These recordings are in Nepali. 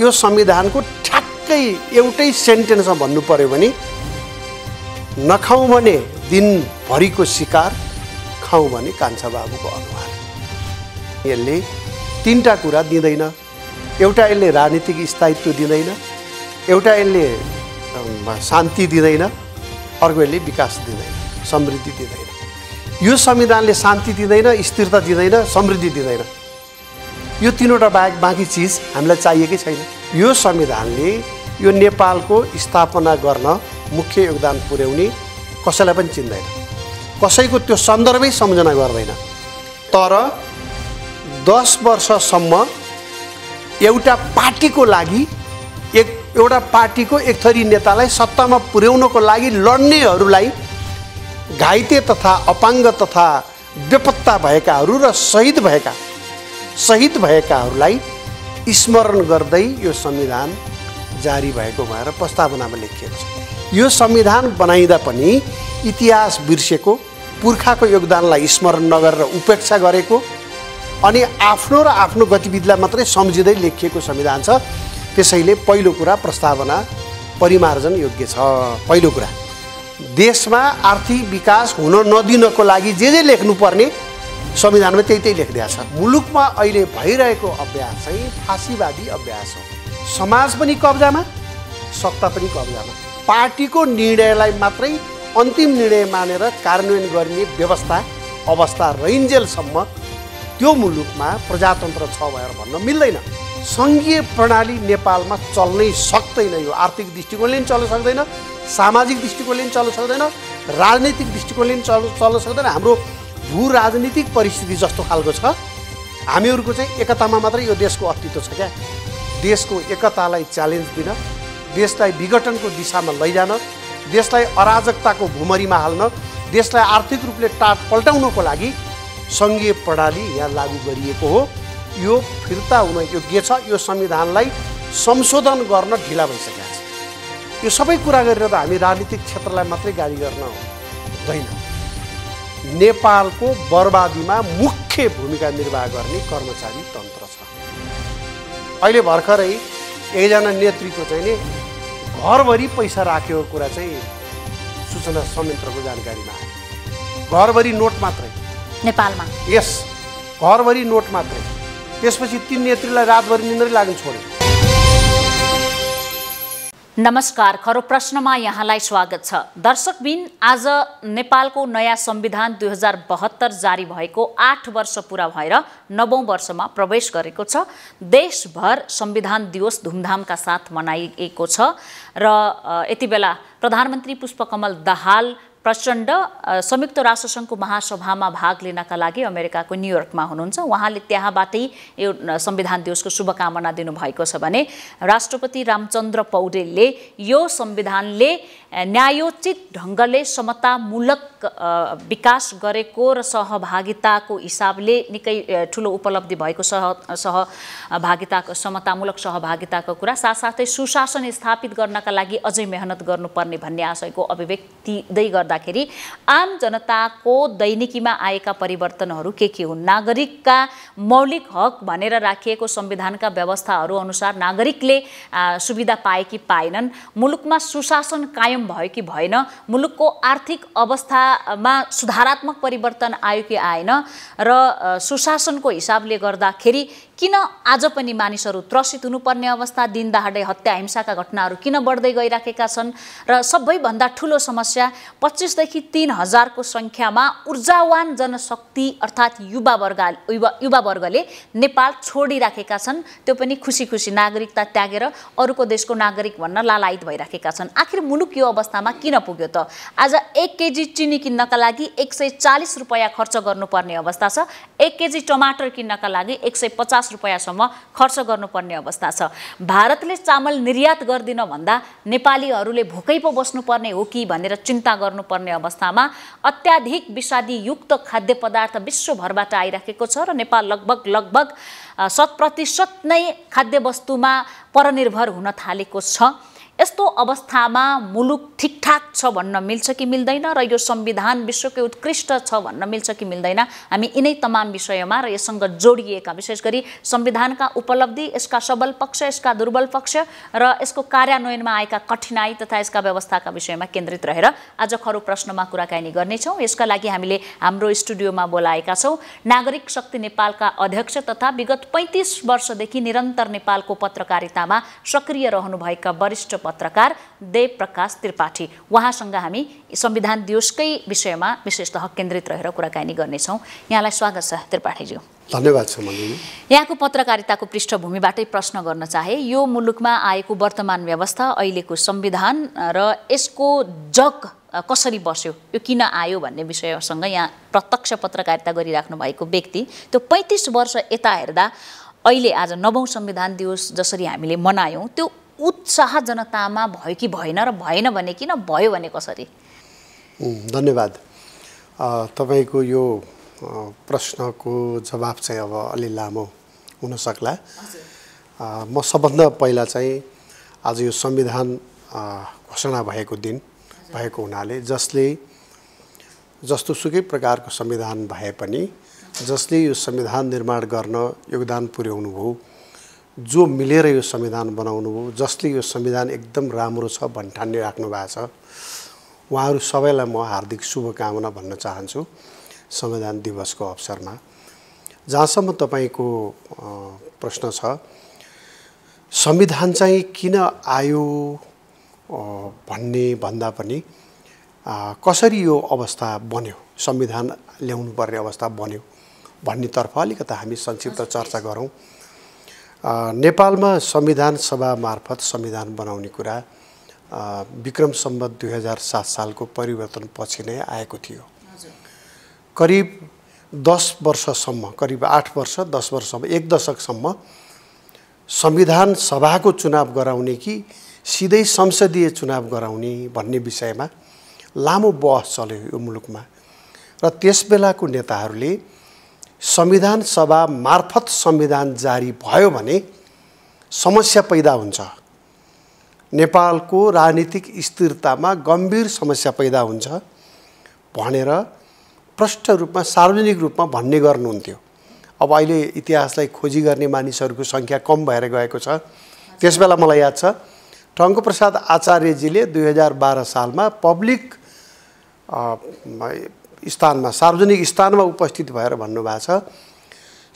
यो संविधानको ठ्याक्कै एउटै सेन्टेन्समा भन्नु पर्यो भने नखाउँ भने दिनभरिको सिकार खाउँ भने कान्छा बाबुको अनुहार यसले तिनवटा कुरा दिँदैन एउटा यसले राजनीतिक स्थायित्व दिँदैन एउटा यसले शान्ति दिँदैन अर्को यसले विकास दिँदैन समृद्धि दिँदैन यो संविधानले शान्ति दिँदैन स्थिरता दिँदैन समृद्धि दिँदैन यो तिनवटा बाहेक बाँकी चिज हामीलाई चाहिएकै छैन यो संविधानले यो नेपालको स्थापना गर्न मुख्य योगदान पुर्याउने कसैलाई पनि चिन्दैन कसैको त्यो सन्दर्भै सम्झना गर्दैन तर दस वर्षसम्म एउटा पार्टीको लागि एक एउटा पार्टीको एक थरी नेतालाई सत्तामा पुर्याउनको लागि लड्नेहरूलाई घाइते तथा अपाङ्ग तथा बेपत्ता भएकाहरू र सहीद भएका शहीद भएकाहरूलाई स्मरण गर्दै यो संविधान जारी भएको भएर प्रस्तावनामा लेखिएको छ यो संविधान बनाइँदा पनि इतिहास बिर्सेको पुर्खाको योगदानलाई स्मरण नगरेर उपेक्षा गरेको अनि आफ्नो र आफ्नो गतिविधिलाई मात्रै सम्झिँदै लेखिएको संविधान छ त्यसैले पहिलो कुरा प्रस्तावना परिमार्जन योग्य छ पहिलो कुरा देशमा आर्थिक विकास हुन नदिनको लागि जे जे लेख्नुपर्ने संविधानमा त्यही त्यही लेखिदिएको छ मुलुकमा अहिले भइरहेको अभ्यास चाहिँ फाँसीवादी अभ्यास हो समाज पनि कब्जामा सत्ता पनि कब्जामा पार्टीको निर्णयलाई मात्रै अन्तिम निर्णय मानेर कार्यान्वयन गर्ने व्यवस्था अवस्था रहिन्जेलसम्म त्यो मुलुकमा प्रजातन्त्र छ भनेर भन्न मिल्दैन सङ्घीय प्रणाली नेपालमा चल्नै सक्दैन यो आर्थिक दृष्टिकोणले पनि चल्न सक्दैन सामाजिक दृष्टिकोणले पनि चल्न सक्दैन राजनैतिक दृष्टिकोणले पनि चल्न चल्न सक्दैन हाम्रो भू राजनीतिक परिस्थिति जस्तो खालको छ हामीहरूको चाहिँ एकतामा मात्रै यो देशको अस्तित्व छ क्या देशको एकतालाई च्यालेन्ज दिन देशलाई विघटनको दिशामा लैजान देशलाई अराजकताको भुमरीमा हाल्न देशलाई आर्थिक रूपले टाट पल्टाउनको लागि सङ्घीय प्रणाली यहाँ लागू गरिएको हो यो फिर्ता हुन योग्य छ यो संविधानलाई संशोधन गर्न ढिला भइसकेको छ यो सबै कुरा गरेर त हामी राजनीतिक क्षेत्रलाई मात्रै गाली गर्न हुँदैन नेपालको बर्बादीमा मुख्य भूमिका निर्वाह गर्ने कर्मचारी तन्त्र छ अहिले भर्खरै एकजना नेत्रीको चाहिँ नि घरभरि पैसा राखेको कुरा चाहिँ सूचना संयन्त्रको जानकारीमा आयो घरभरि नोट मात्रै नेपालमा यस घरभरि नोट मात्रै त्यसपछि तिन नेत्रीलाई रातभरि निन्द्रै लाग्नु छोड्यो नमस्कार खरो प्रश्नमा यहाँलाई स्वागत छ दर्शकबिन आज नेपालको नयाँ संविधान दुई हजार बहत्तर जारी भएको आठ वर्ष पुरा भएर नवौँ वर्षमा प्रवेश गरेको छ देशभर संविधान दिवस धुमधामका साथ मनाइएको छ र यति बेला प्रधानमन्त्री पुष्पकमल दाहाल प्रचण्ड संयुक्त राष्ट्रसङ्घको महासभामा भाग लिनका लागि अमेरिकाको न्युयोर्कमा हुनुहुन्छ उहाँले त्यहाँबाटै यो संविधान दिवसको शुभकामना दिनुभएको छ भने राष्ट्रपति रामचन्द्र पौडेलले यो संविधानले न्यायोचित ढङ्गले समतामूलक विकास गरेको र सहभागिताको हिसाबले निकै ठुलो उपलब्धि भएको सह सहभागिताको समतामूलक सहभागिताको कुरा साथसाथै सुशासन स्थापित गर्नका लागि अझै मेहनत गर्नुपर्ने भन्ने आशयको अभिव्यक्ति गर्दा गर्दाखेरि आम जनताको दैनिकीमा आएका परिवर्तनहरू के के हुन् नागरिकका मौलिक हक भनेर राखिएको संविधानका व्यवस्थाहरू अनुसार नागरिकले सुविधा पाए कि पाएनन् मुलुकमा सुशासन कायम भयो कि भएन मुलुकको आर्थिक अवस्थामा सुधारात्मक परिवर्तन आयो कि आएन र सुशासनको हिसाबले गर्दाखेरि किन आज पनि मानिसहरू त्रसित हुनुपर्ने अवस्था दिन दिनदाहडै हत्या हिंसाका घटनाहरू किन बढ्दै गइराखेका छन् र सबैभन्दा ठुलो समस्या पच्चिसदेखि तिन हजारको सङ्ख्यामा ऊर्जावान जनशक्ति अर्थात् युवावर्ग युवा युवावर्गले नेपाल छोडिराखेका छन् त्यो पनि खुसी खुसी नागरिकता त्यागेर अरूको देशको नागरिक भन्न लालायित भइराखेका छन् आखिर मुलुक यो अवस्थामा किन पुग्यो त आज एक केजी चिनी किन्नका लागि एक सय चालिस रुपियाँ खर्च गर्नुपर्ने अवस्था छ एक केजी टमाटर किन्नका लागि एक सय पचास पचास रुपियाँसम्म खर्च गर्नुपर्ने अवस्था छ भारतले चामल निर्यात गर्दिन भन्दा नेपालीहरूले भोकै पो बस्नुपर्ने हो कि भनेर चिन्ता गर्नुपर्ने अवस्थामा अत्याधिक विषादीयुक्त खाद्य पदार्थ विश्वभरबाट आइराखेको छ र नेपाल लगभग लगभग शत प्रतिशत नै खाद्य वस्तुमा परनिर्भर हुन थालेको छ यस्तो अवस्थामा मुलुक ठिकठाक छ भन्न मिल्छ कि मिल्दैन र यो संविधान विश्वकै उत्कृष्ट छ भन्न मिल्छ कि मिल्दैन हामी यिनै तमाम विषयमा र यससँग जोडिएका विशेष गरी संविधानका उपलब्धि यसका सबल पक्ष यसका दुर्बल पक्ष र यसको कार्यान्वयनमा आएका कठिनाई तथा यसका व्यवस्थाका विषयमा केन्द्रित रहेर आज खरु प्रश्नमा कुराकानी गर्नेछौँ यसका लागि हामीले हाम्रो स्टुडियोमा बोलाएका छौँ नागरिक शक्ति नेपालका अध्यक्ष तथा विगत पैँतिस वर्षदेखि निरन्तर नेपालको पत्रकारितामा सक्रिय रहनुभएका वरिष्ठ पत्रकार देव प्रकाश त्रिपाठी उहाँसँग हामी संविधान दिवसकै विषयमा विशेषतः केन्द्रित रहेर कुराकानी गर्नेछौँ यहाँलाई स्वागत छ त्रिपाठीज्यू धन्यवाद छ यहाँको पत्रकारिताको पृष्ठभूमिबाटै प्रश्न गर्न चाहे यो मुलुकमा आएको वर्तमान व्यवस्था अहिलेको संविधान र यसको जग कसरी बस्यो यो किन आयो भन्ने विषयसँग यहाँ प्रत्यक्ष पत्रकारिता गरिराख्नु भएको व्यक्ति त्यो पैँतिस वर्ष यता हेर्दा अहिले आज नवौँ संविधान दिवस जसरी हामीले मनायौँ त्यो उत्साह जनतामा भयो कि भएन र भएन भने किन भयो भने कसरी धन्यवाद तपाईँको यो प्रश्नको जवाब चाहिँ अब अलि लामो हुनसक्ला म सबभन्दा पहिला चाहिँ आज यो संविधान घोषणा भएको दिन भएको हुनाले जसले जस्तो सुकै प्रकारको संविधान भए पनि जसले यो संविधान निर्माण गर्न योगदान पुर्याउनु भयो जो मिलेर यो संविधान बनाउनु हो जसले यो संविधान एकदम राम्रो छ भन्ठान्ने राख्नु भएको छ उहाँहरू सबैलाई म हार्दिक शुभकामना भन्न चाहन्छु संविधान दिवसको अवसरमा जहाँसम्म तपाईँको प्रश्न छ संविधान चाहिँ किन आयो भन्ने भन्दा पनि कसरी यो अवस्था बन्यो संविधान ल्याउनु पर्ने अवस्था बन्यो भन्नेतर्फ अलिकति हामी संक्षिप्त चर्चा गरौँ नेपालमा संविधान सभा मार्फत संविधान बनाउने कुरा विक्रम सम्बत दुई हजार सात सालको परिवर्तनपछि नै आएको थियो करिब दस वर्षसम्म करिब आठ वर्ष दस वर्षसम्म एक दशकसम्म संविधान सभाको चुनाव गराउने कि सिधै संसदीय चुनाव गराउने भन्ने विषयमा लामो बहस चल्यो यो मुलुकमा र त्यस बेलाको नेताहरूले संविधान सभा मार्फत संविधान जारी भयो भने समस्या पैदा हुन्छ नेपालको राजनीतिक स्थिरतामा गम्भीर समस्या पैदा हुन्छ भनेर प्रष्ट रूपमा सार्वजनिक रूपमा भन्ने गर्नुहुन्थ्यो अब अहिले इतिहासलाई खोजी गर्ने मानिसहरूको सङ्ख्या कम भएर गएको छ त्यसबेला मलाई याद छ टङ्क प्रसाद आचार्यजीले दुई हजार बाह्र सालमा पब्लिक स्थानमा सार्वजनिक स्थानमा उपस्थित भएर भन्नुभएको छ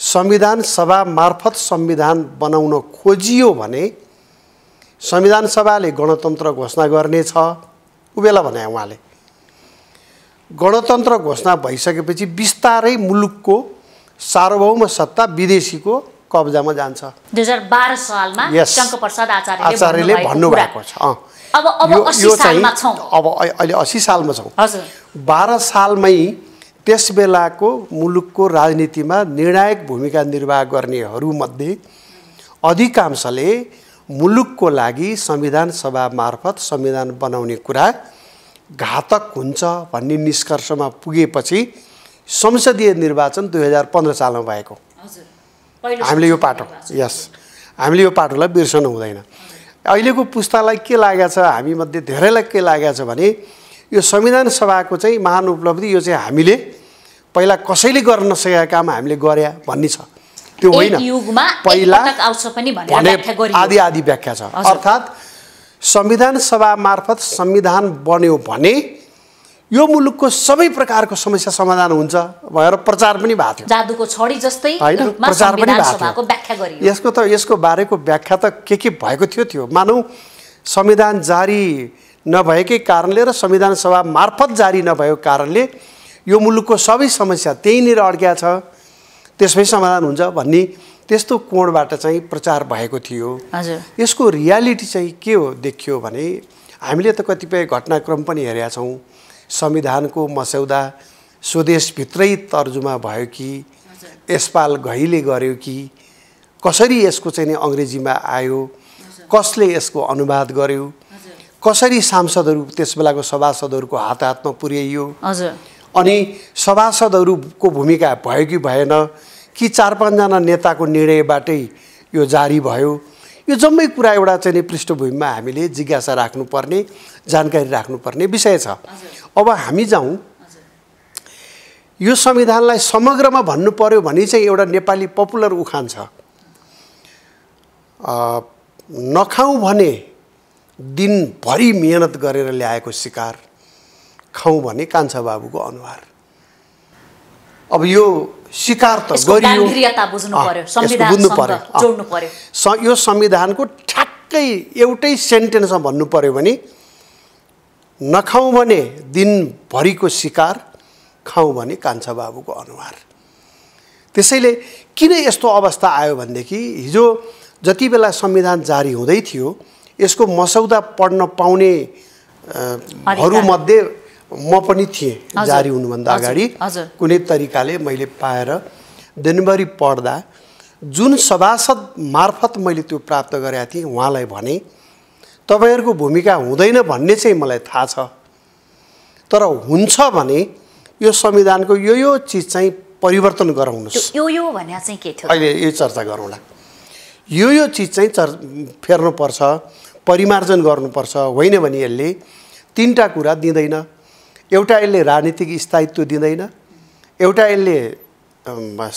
संविधान सभा मार्फत संविधान बनाउन खोजियो भने संविधान सभाले गणतन्त्र घोषणा गर्नेछ ऊ बेला भने उहाँले गणतन्त्र घोषणा भइसकेपछि बिस्तारै मुलुकको सार्वभौम सत्ता विदेशीको कब्जामा जान्छ दुई हजार बाह्र सालमा आचार्यले भन्नुभएको छ अब अब यो सालमा अब अहिले असी सालमा छौँ बाह्र सालमै त्यस बेलाको मुलुकको राजनीतिमा निर्णायक भूमिका निर्वाह गर्नेहरूमध्ये अधिकांशले मुलुकको लागि संविधान सभा मार्फत संविधान बनाउने कुरा घातक हुन्छ भन्ने निष्कर्षमा पुगेपछि संसदीय निर्वाचन दुई हजार पन्ध्र सालमा भएको हामीले यो पाटो यस हामीले यो पाटोलाई बिर्सनु हुँदैन अहिलेको पुस्तालाई के लागेको छ हामीमध्ये धेरैलाई के लागेको छ भने यो संविधान सभाको चाहिँ महान उपलब्धि यो चाहिँ हामीले पहिला कसैले गर्न नसकेका काम हामीले गरे भन्ने छ त्यो होइन पहिला आदि आदि व्याख्या छ अर्थात् संविधान सभा मार्फत संविधान बन्यो भने यो मुलुकको सबै प्रकारको समस्या समाधान हुन्छ भनेर प्रचार पनि भएको थियो छडी जस्तै होइन प्रचार पनि भएको थियो यसको त यसको बारेको व्याख्या त के के भएको थियो त्यो मानौँ संविधान जारी नभएकै कारणले र संविधान सभा मार्फत जारी नभएको कारणले यो मुलुकको सबै समस्या त्यहीँनिर अड्क्या छ त्यसमै समाधान हुन्छ भन्ने त्यस्तो कोणबाट चाहिँ प्रचार भएको थियो यसको रियालिटी चाहिँ के हो देखियो भने हामीले त कतिपय घटनाक्रम पनि हेरेका छौँ संविधानको मस्यौदा स्वदेशभित्रै तर्जुमा भयो कि यसपाल घैले गर्यो कि कसरी यसको चाहिँ अङ्ग्रेजीमा आयो कसले यसको अनुवाद गर्यो कसरी सांसदहरू त्यस बेलाको सभासदहरूको हात हातमा पुर्याइयो अनि सभासदहरूको भूमिका भयो कि भएन कि चार पाँचजना नेताको निर्णयबाटै यो जारी भयो यो जम्मै कुरा एउटा चाहिँ पृष्ठभूमिमा हामीले जिज्ञासा राख्नुपर्ने जानकारी राख्नुपर्ने विषय छ अब हामी जाउँ यो संविधानलाई समग्रमा भन्नु पऱ्यो भने चाहिँ एउटा नेपाली पपुलर उखान छ नखाउँ भने दिनभरि मिहिनेत गरेर ल्याएको शिकार खाउँ भने कान्छा बाबुको अनुहार अब यो सिकार त गरियो बुझ्नु पर्यो यो संविधानको ठ्याक्कै एउटै सेन्टेन्समा भन्नु पर्यो भने नखाउँ भने दिनभरिको सिकार खाउँ भने कान्छा बाबुको अनुहार त्यसैले किन यस्तो अवस्था आयो भनेदेखि हिजो जति बेला संविधान जारी हुँदै थियो यसको मसौदा पढ्न पाउनेहरूमध्ये म पनि थिएँ जारी हुनुभन्दा अगाडि कुनै तरिकाले मैले पाएर दिनभरि पढ्दा जुन सभासद मार्फत मैले त्यो प्राप्त गरेका थिएँ उहाँलाई भने तपाईँहरूको भूमिका हुँदैन भन्ने चाहिँ मलाई थाहा छ तर हुन्छ भने यो संविधानको यो यो चिज चाहिँ परिवर्तन गराउनुहोस् यो यो चाहिँ के थियो अहिले यो चर्चा गरौँला यो यो चिज चाहिँ चर् फेर्नुपर्छ परिमार्जन गर्नुपर्छ होइन भने यसले तिनवटा कुरा दिँदैन एउटा यसले राजनीतिक स्थायित्व दिँदैन एउटा यसले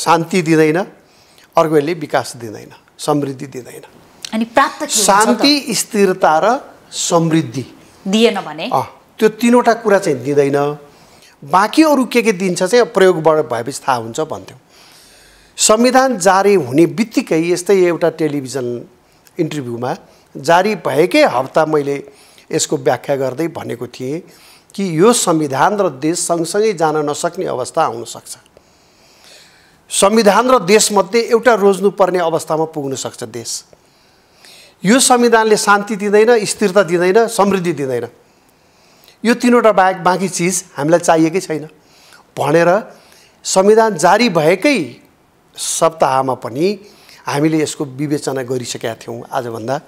शान्ति दिँदैन अर्को यसले विकास दिँदैन समृद्धि दिँदैन अनि प्राप्त शान्ति स्थिरता र समृद्धि दिएन भने त्यो तिनवटा कुरा चाहिँ दिँदैन बाँकी अरू के के दिन्छ चाहिँ प्रयोगबाट भएपछि थाहा हुन्छ भन्थ्यौँ संविधान जारी हुने बित्तिकै यस्तै एउटा टेलिभिजन इन्टरभ्यूमा जारी भएकै हप्ता मैले यसको व्याख्या गर्दै भनेको थिएँ कि यो संविधान र देश सँगसँगै जान नसक्ने अवस्था आउनसक्छ संविधान र देशमध्ये एउटा रोज्नुपर्ने अवस्थामा पुग्न सक्छ देश यो संविधानले शान्ति दिँदैन स्थिरता दिँदैन समृद्धि दिँदैन यो तिनवटा बाहेक बाँकी चिज हामीलाई चाहिएकै छैन भनेर संविधान जारी भएकै सप्ताहमा पनि हामीले यसको विवेचना गरिसकेका थियौँ आजभन्दा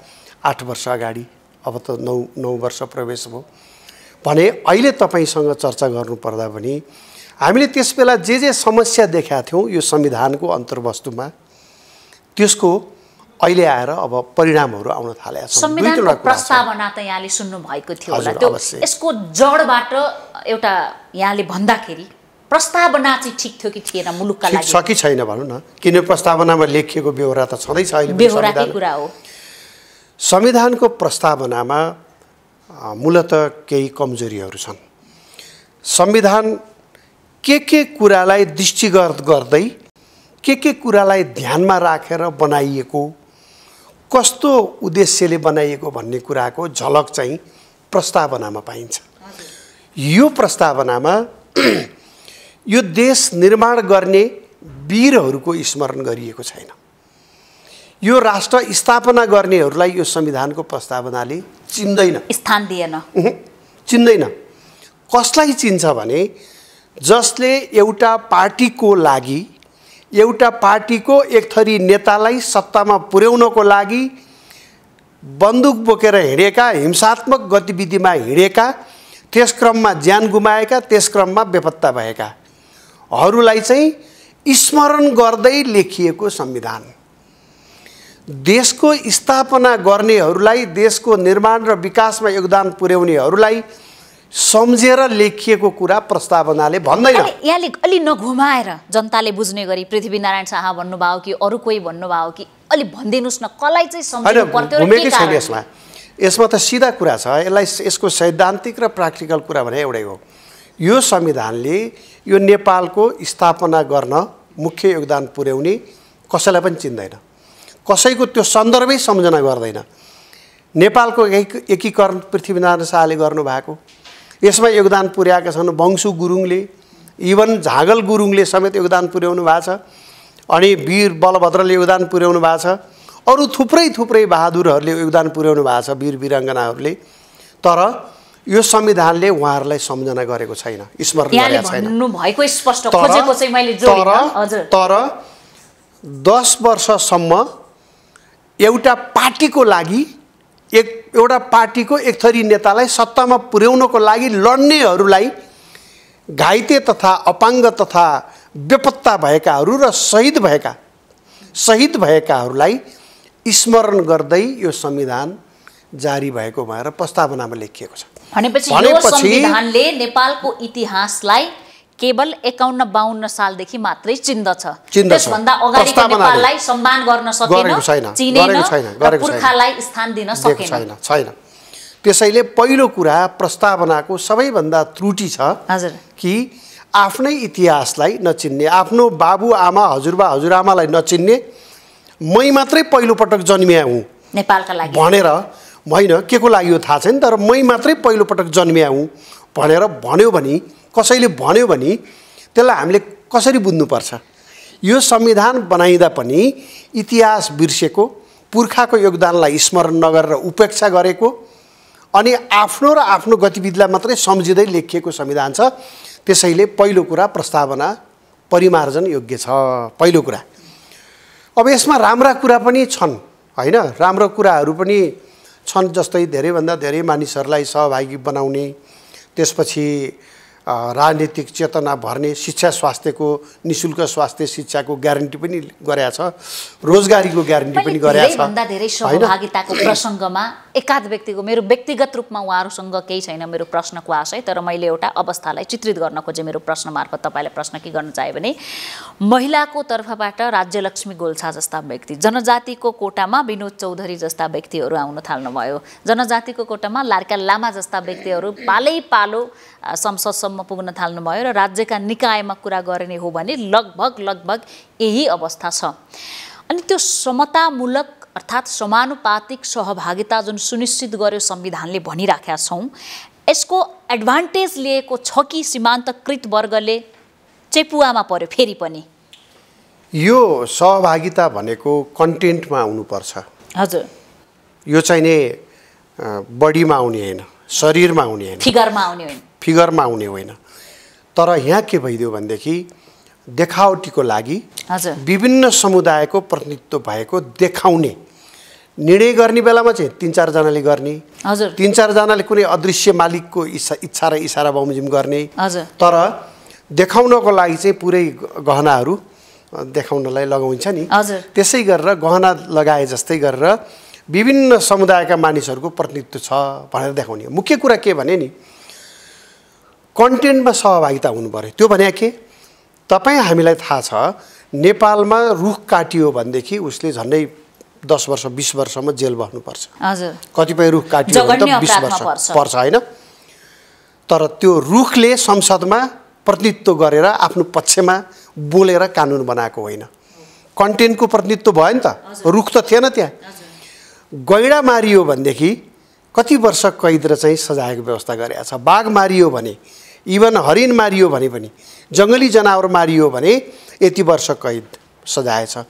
आठ वर्ष अगाडि अब त नौ नौ वर्ष प्रवेश भयो भने अहिले तपाईँसँग चर्चा गर्नुपर्दा पनि हामीले त्यस बेला जे जे समस्या देखाएको थियौँ यो संविधानको अन्तर्वस्तुमा त्यसको अहिले आएर अब परिणामहरू आउन थाले संविधानको प्रस्तावना त यहाँले सुन्नु थियो होला त्यो यसको जडबाट एउटा यहाँले भन्दाखेरि प्रस्तावना चाहिँ ठिक थियो कि थिएन मुलुकका लागि छ कि छैन भनौँ न किन प्रस्तावनामा लेखिएको बेहोरा त छँदैछ अहिले बेहोराकै कुरा हो संविधानको प्रस्तावनामा मूलत केही कमजोरीहरू छन् संविधान के के कुरालाई दृष्टिगत गर्दै के के कुरालाई ध्यानमा राखेर बनाइएको कस्तो उद्देश्यले बनाइएको भन्ने कुराको झलक चाहिँ प्रस्तावनामा पाइन्छ यो प्रस्तावनामा यो देश निर्माण गर्ने वीरहरूको स्मरण गरिएको छैन यो राष्ट्र स्थापना गर्नेहरूलाई यो संविधानको प्रस्तावनाले चिन्दैन स्थान दिएन चिन्दैन कसलाई चिन्छ भने जसले एउटा पार्टीको लागि एउटा पार्टीको एक थरी नेतालाई सत्तामा पुर्याउनको लागि बन्दुक बोकेर हिँडेका हिंसात्मक गतिविधिमा हिँडेका त्यस क्रममा ज्यान गुमाएका त्यस क्रममा बेपत्ता भएकाहरूलाई चाहिँ स्मरण गर्दै लेखिएको संविधान देशको स्थापना गर्नेहरूलाई देशको निर्माण र विकासमा योगदान पुर्याउनेहरूलाई सम्झेर लेखिएको कुरा प्रस्तावनाले भन्दैन यहाँले अलि नघुमाएर जनताले बुझ्ने गरी पृथ्वीनारायण शाह भन्नुभयो कि अरू कोही भन्नुभयो कि अलि भनिदिनुहोस् न कसलाई चाहिँ घुमेकै छैन यसमा यसमा त सिधा कुरा छ यसलाई यसको सैद्धान्तिक र प्राक्टिकल कुरा भने एउटै हो यो संविधानले यो नेपालको स्थापना गर्न मुख्य योगदान पुर्याउने कसैलाई पनि चिन्दैन कसैको त्यो सन्दर्भै सम्झना गर्दैन नेपालको एकीकरण पृथ्वीनारायण शाहले गर्नुभएको यसमा योगदान पुर्याएका छन् वंशु गुरुङले इभन झागल गुरुङले समेत योगदान पुर्याउनु भएको छ अनि वीर बलभद्रले योगदान पुर्याउनु भएको छ अरू थुप्रै थुप्रै बहादुरहरूले योगदान पुर्याउनु भएको छ वीर वीराङ्गनाहरूले तर यो संविधानले उहाँहरूलाई सम्झना गरेको छैन स्मरण गरेको छैन तर दस वर्षसम्म एउटा पार्टीको लागि एक एउटा पार्टीको एक थरी नेतालाई सत्तामा पुर्याउनको लागि लड्नेहरूलाई घाइते तथा अपाङ्ग तथा बेपत्ता भएकाहरू र शहीद भएका शहीद भएकाहरूलाई स्मरण गर्दै यो संविधान जारी भएको भएर प्रस्तावनामा लेखिएको छ भनेपछि नेपालको इतिहासलाई केवल एकाउन्न बाहन्न सालदेखि मात्रै चिन्दछ त्यसभन्दा अगाडिको नेपाललाई सम्मान गर्न सकेन चिनेन पुर्खालाई स्थान दिन सकेन छैन त्यसैले पहिलो कुरा प्रस्तावनाको सबैभन्दा त्रुटि छ कि आफ्नै इतिहासलाई नचिन्ने आफ्नो बाबु आमा हजुरबा हजुरआमालाई नचिन्ने मै मात्रै पहिलोपटक जन्मिया हुँ नेपालका लागि भनेर होइन के को लागि यो थाहा छैन तर मै मात्रै पहिलोपटक जन्मिया हुँ भनेर भन्यो भने कसैले भन्यो भने त्यसलाई हामीले कसरी बुझ्नुपर्छ यो संविधान बनाइँदा पनि इतिहास बिर्सेको पुर्खाको योगदानलाई स्मरण नगरेर उपेक्षा गरेको अनि आफ्नो र आफ्नो गतिविधिलाई मात्रै सम्झिँदै लेखिएको संविधान छ त्यसैले पहिलो कुरा प्रस्तावना परिमार्जन योग्य छ पहिलो कुरा अब यसमा राम्रा कुरा पनि छन् होइन राम्रो कुराहरू पनि छन् जस्तै धेरैभन्दा धेरै मानिसहरूलाई सहभागी बनाउने त्यसपछि राजनीतिक चेतना भर्ने शिक्षा स्वास्थ्यको निशुल्क स्वास्थ्य शिक्षाको ग्यारेन्टी पनि गरेका छ रोजगारीको ग्यारेन्टी पनि गरेका छ धेरै सहभागिताको प्रसङ्गमा एकाध व्यक्तिको मेरो व्यक्तिगत रूपमा उहाँहरूसँग केही छैन मेरो प्रश्नको आशय तर मैले एउटा अवस्थालाई चित्रित गर्न खोजेँ मेरो प्रश्न मार्फत तपाईँलाई प्रश्न के गर्न चाहे भने महिलाको तर्फबाट राज्यलक्ष्मी गोल्छा जस्ता व्यक्ति जनजातिको कोटामा विनोद चौधरी जस्ता व्यक्तिहरू आउन थाल्नुभयो जनजातिको कोटामा लार्का लामा जस्ता व्यक्तिहरू पालै पालो संसदसम्म पुग्न थाल्नुभयो र राज्यका निकायमा कुरा गर्ने हो भने लगभग लगभग यही अवस्था छ अनि त्यो समतामूलक अर्थात् समानुपातिक सहभागिता जुन सुनिश्चित गर्यो संविधानले भनिराखेका छौँ यसको एडभान्टेज लिएको छ कि सीमान्तकृत वर्गले चेपुवामा पर्यो फेरि पनि यो सहभागिता भनेको कन्टेन्टमा आउनुपर्छ हजुर यो चाहिँ नै बडीमा आउने होइन शरीरमा आउने होइन फिगरमा आउने होइन फिगरमा आउने होइन तर यहाँ के भइदियो भनेदेखि देखावटीको लागि विभिन्न समुदायको प्रतिनिधित्व भएको देखाउने निर्णय गर्ने बेलामा चाहिँ तिन चारजनाले गर्ने तिन चारजनाले कुनै अदृश्य मालिकको इच्छा इच्छा र इसारा बमोजिम गर्ने तर देखाउनको लागि चाहिँ पुरै गहनाहरू देखाउनलाई लगाउँछ नि त्यसै गरेर गहना लगाए जस्तै गरेर विभिन्न समुदायका मानिसहरूको प्रतिनिधित्व छ भनेर देखाउने मुख्य कुरा के भने नि कन्टेन्टमा सहभागिता हुनु पऱ्यो त्यो भने के तपाईँ हामीलाई थाहा छ नेपालमा रुख काटियो भनेदेखि उसले झन्डै दस वर्ष बिस वर्षसम्म जेल बस्नुपर्छ कतिपय रुख काटियो भने त बिस वर्ष पर्छ होइन तर त्यो रुखले संसदमा प्रतिनिधित्व गरेर आफ्नो पक्षमा बोलेर कानुन बनाएको होइन कन्टेन्टको प्रतिनिधित्व भयो नि त रुख त थिएन त्यहाँ गैडा मारियो भनेदेखि कति वर्ष कैद र चाहिँ सजायको व्यवस्था गरेका छ बाघ मारियो भने इभन हरिण मारियो भने पनि जङ्गली जनावर मारियो भने यति वर्ष कैद सजाय छ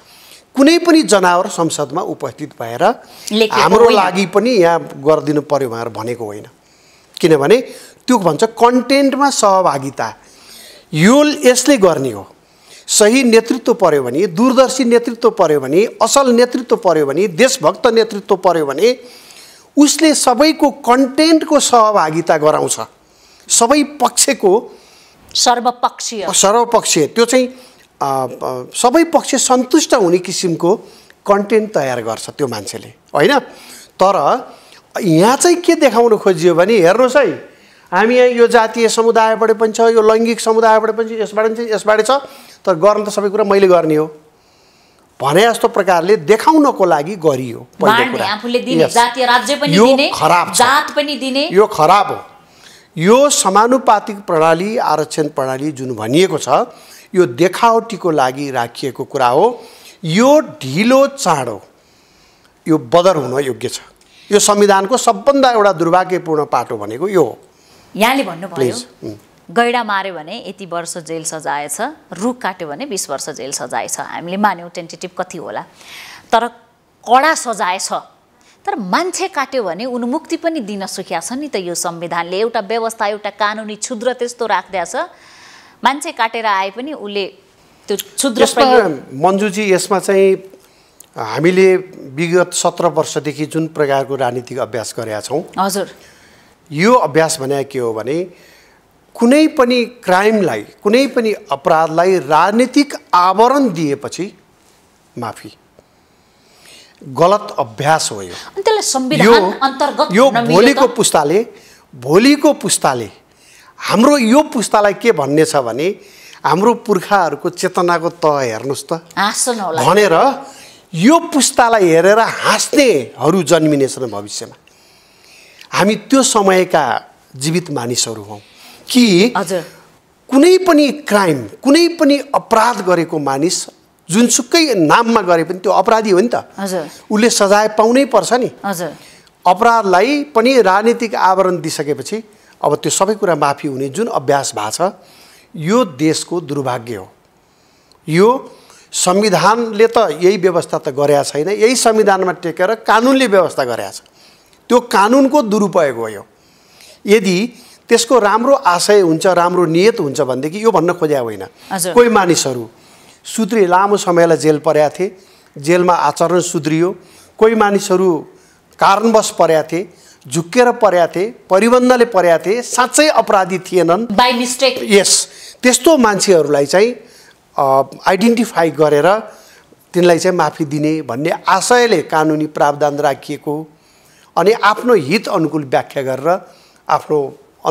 कुनै पनि जनावर संसदमा उपस्थित भएर हाम्रो लागि पनि यहाँ गरिदिनु पऱ्यो भनेर भनेको होइन किनभने त्यो भन्छ कन्टेन्टमा सहभागिता यो यसले गर्ने हो सही नेतृत्व पऱ्यो भने दूरदर्शी नेतृत्व पऱ्यो भने असल नेतृत्व पऱ्यो भने देशभक्त नेतृत्व पऱ्यो भने उसले सबैको कन्टेन्टको सहभागिता गराउँछ सबै पक्षको सर्वपक्षीय सर्वपक्षीय त्यो चाहिँ सबै पक्ष सन्तुष्ट हुने किसिमको कन्टेन्ट तयार गर्छ त्यो मान्छेले होइन तर यहाँ चाहिँ के देखाउन खोजियो भने हेर्नुहोस् है हामी यहाँ यो जातीय समुदायबाट पनि छ यो लैङ्गिक समुदायबाट पनि छ यसबाट पनि छ यसबाट छ तर गर्न त सबै कुरा मैले गर्ने हो भने जस्तो प्रकारले देखाउनको लागि गरियो पहिलो कुरा यो खराब हो यो समानुपातिक प्रणाली आरक्षण प्रणाली जुन भनिएको छ यो देखावटीको लागि राखिएको कुरा हो यो ढिलो चाँडो यो बदर हुन योग्य छ यो संविधानको सबभन्दा एउटा दुर्भाग्यपूर्ण पाटो भनेको यो हो यहाँले भन्नुभयो गैडा मार्यो भने यति वर्ष जेल सजाय छ रुख काट्यो भने बिस वर्ष जेल सजाय छ हामीले मान्यौँ टेन्टेटिभ कति होला तर कडा सजाय छ तर मान्छे काट्यो भने उन्मुक्ति पनि दिन सुख्या छ नि त यो संविधानले एउटा व्यवस्था एउटा कानुनी क्षुद्र त्यस्तो राखिदिएको छ मान्छे काटेर आए पनि उसले त्यो क्षुद्र मन्जुजी यसमा चाहिँ हामीले विगत सत्र वर्षदेखि जुन प्रकारको राजनीतिक अभ्यास गरेका छौँ हजुर यो अभ्यास भने के हो भने कुनै पनि क्राइमलाई कुनै पनि अपराधलाई राजनीतिक आवरण दिएपछि माफी गलत अभ्यास हो यो अन्तर्गत यो भोलिको पुस्ताले भोलिको पुस्ताले हाम्रो यो पुस्तालाई के भन्ने छ भने हाम्रो पुर्खाहरूको चेतनाको तह हेर्नुहोस् त भनेर यो पुस्तालाई हेरेर हाँस्नेहरू जन्मिनेछन् भविष्यमा हामी त्यो समयका जीवित मानिसहरू हौ कि कुनै पनि क्राइम कुनै पनि अपराध गरेको मानिस जुनसुकै नाममा गरे पनि त्यो अपराधी हो नि त उसले सजाय पाउनै पर्छ नि अपराधलाई पनि राजनीतिक आवरण दिइसकेपछि अब त्यो सबै कुरा माफी हुने जुन अभ्यास भएको छ यो देशको दुर्भाग्य हो यो संविधानले त यही व्यवस्था त गरेका छैन यही संविधानमा टेकेर कानुनले व्यवस्था गरेका छ त्यो कानुनको दुरुपयोग हो यो यदि त्यसको राम्रो आशय हुन्छ राम्रो नियत हुन्छ भनेदेखि यो भन्न खोज्या होइन कोही मानिसहरू सुध्री लामो समयलाई जेल परेका थिए जेलमा आचरण सुध्रियो कोही मानिसहरू कारणवश परेका थिए झुक्केर परेका थिए परिबन्धले परेका थिए साँच्चै अपराधी थिएनन् बाई मिस्टेक यस त्यस्तो मान्छेहरूलाई चाहिँ आइडेन्टिफाई गरेर तिनलाई चाहिँ माफी दिने भन्ने आशयले कानुनी प्रावधान राखिएको अनि आफ्नो हित अनुकूल व्याख्या गरेर आफ्नो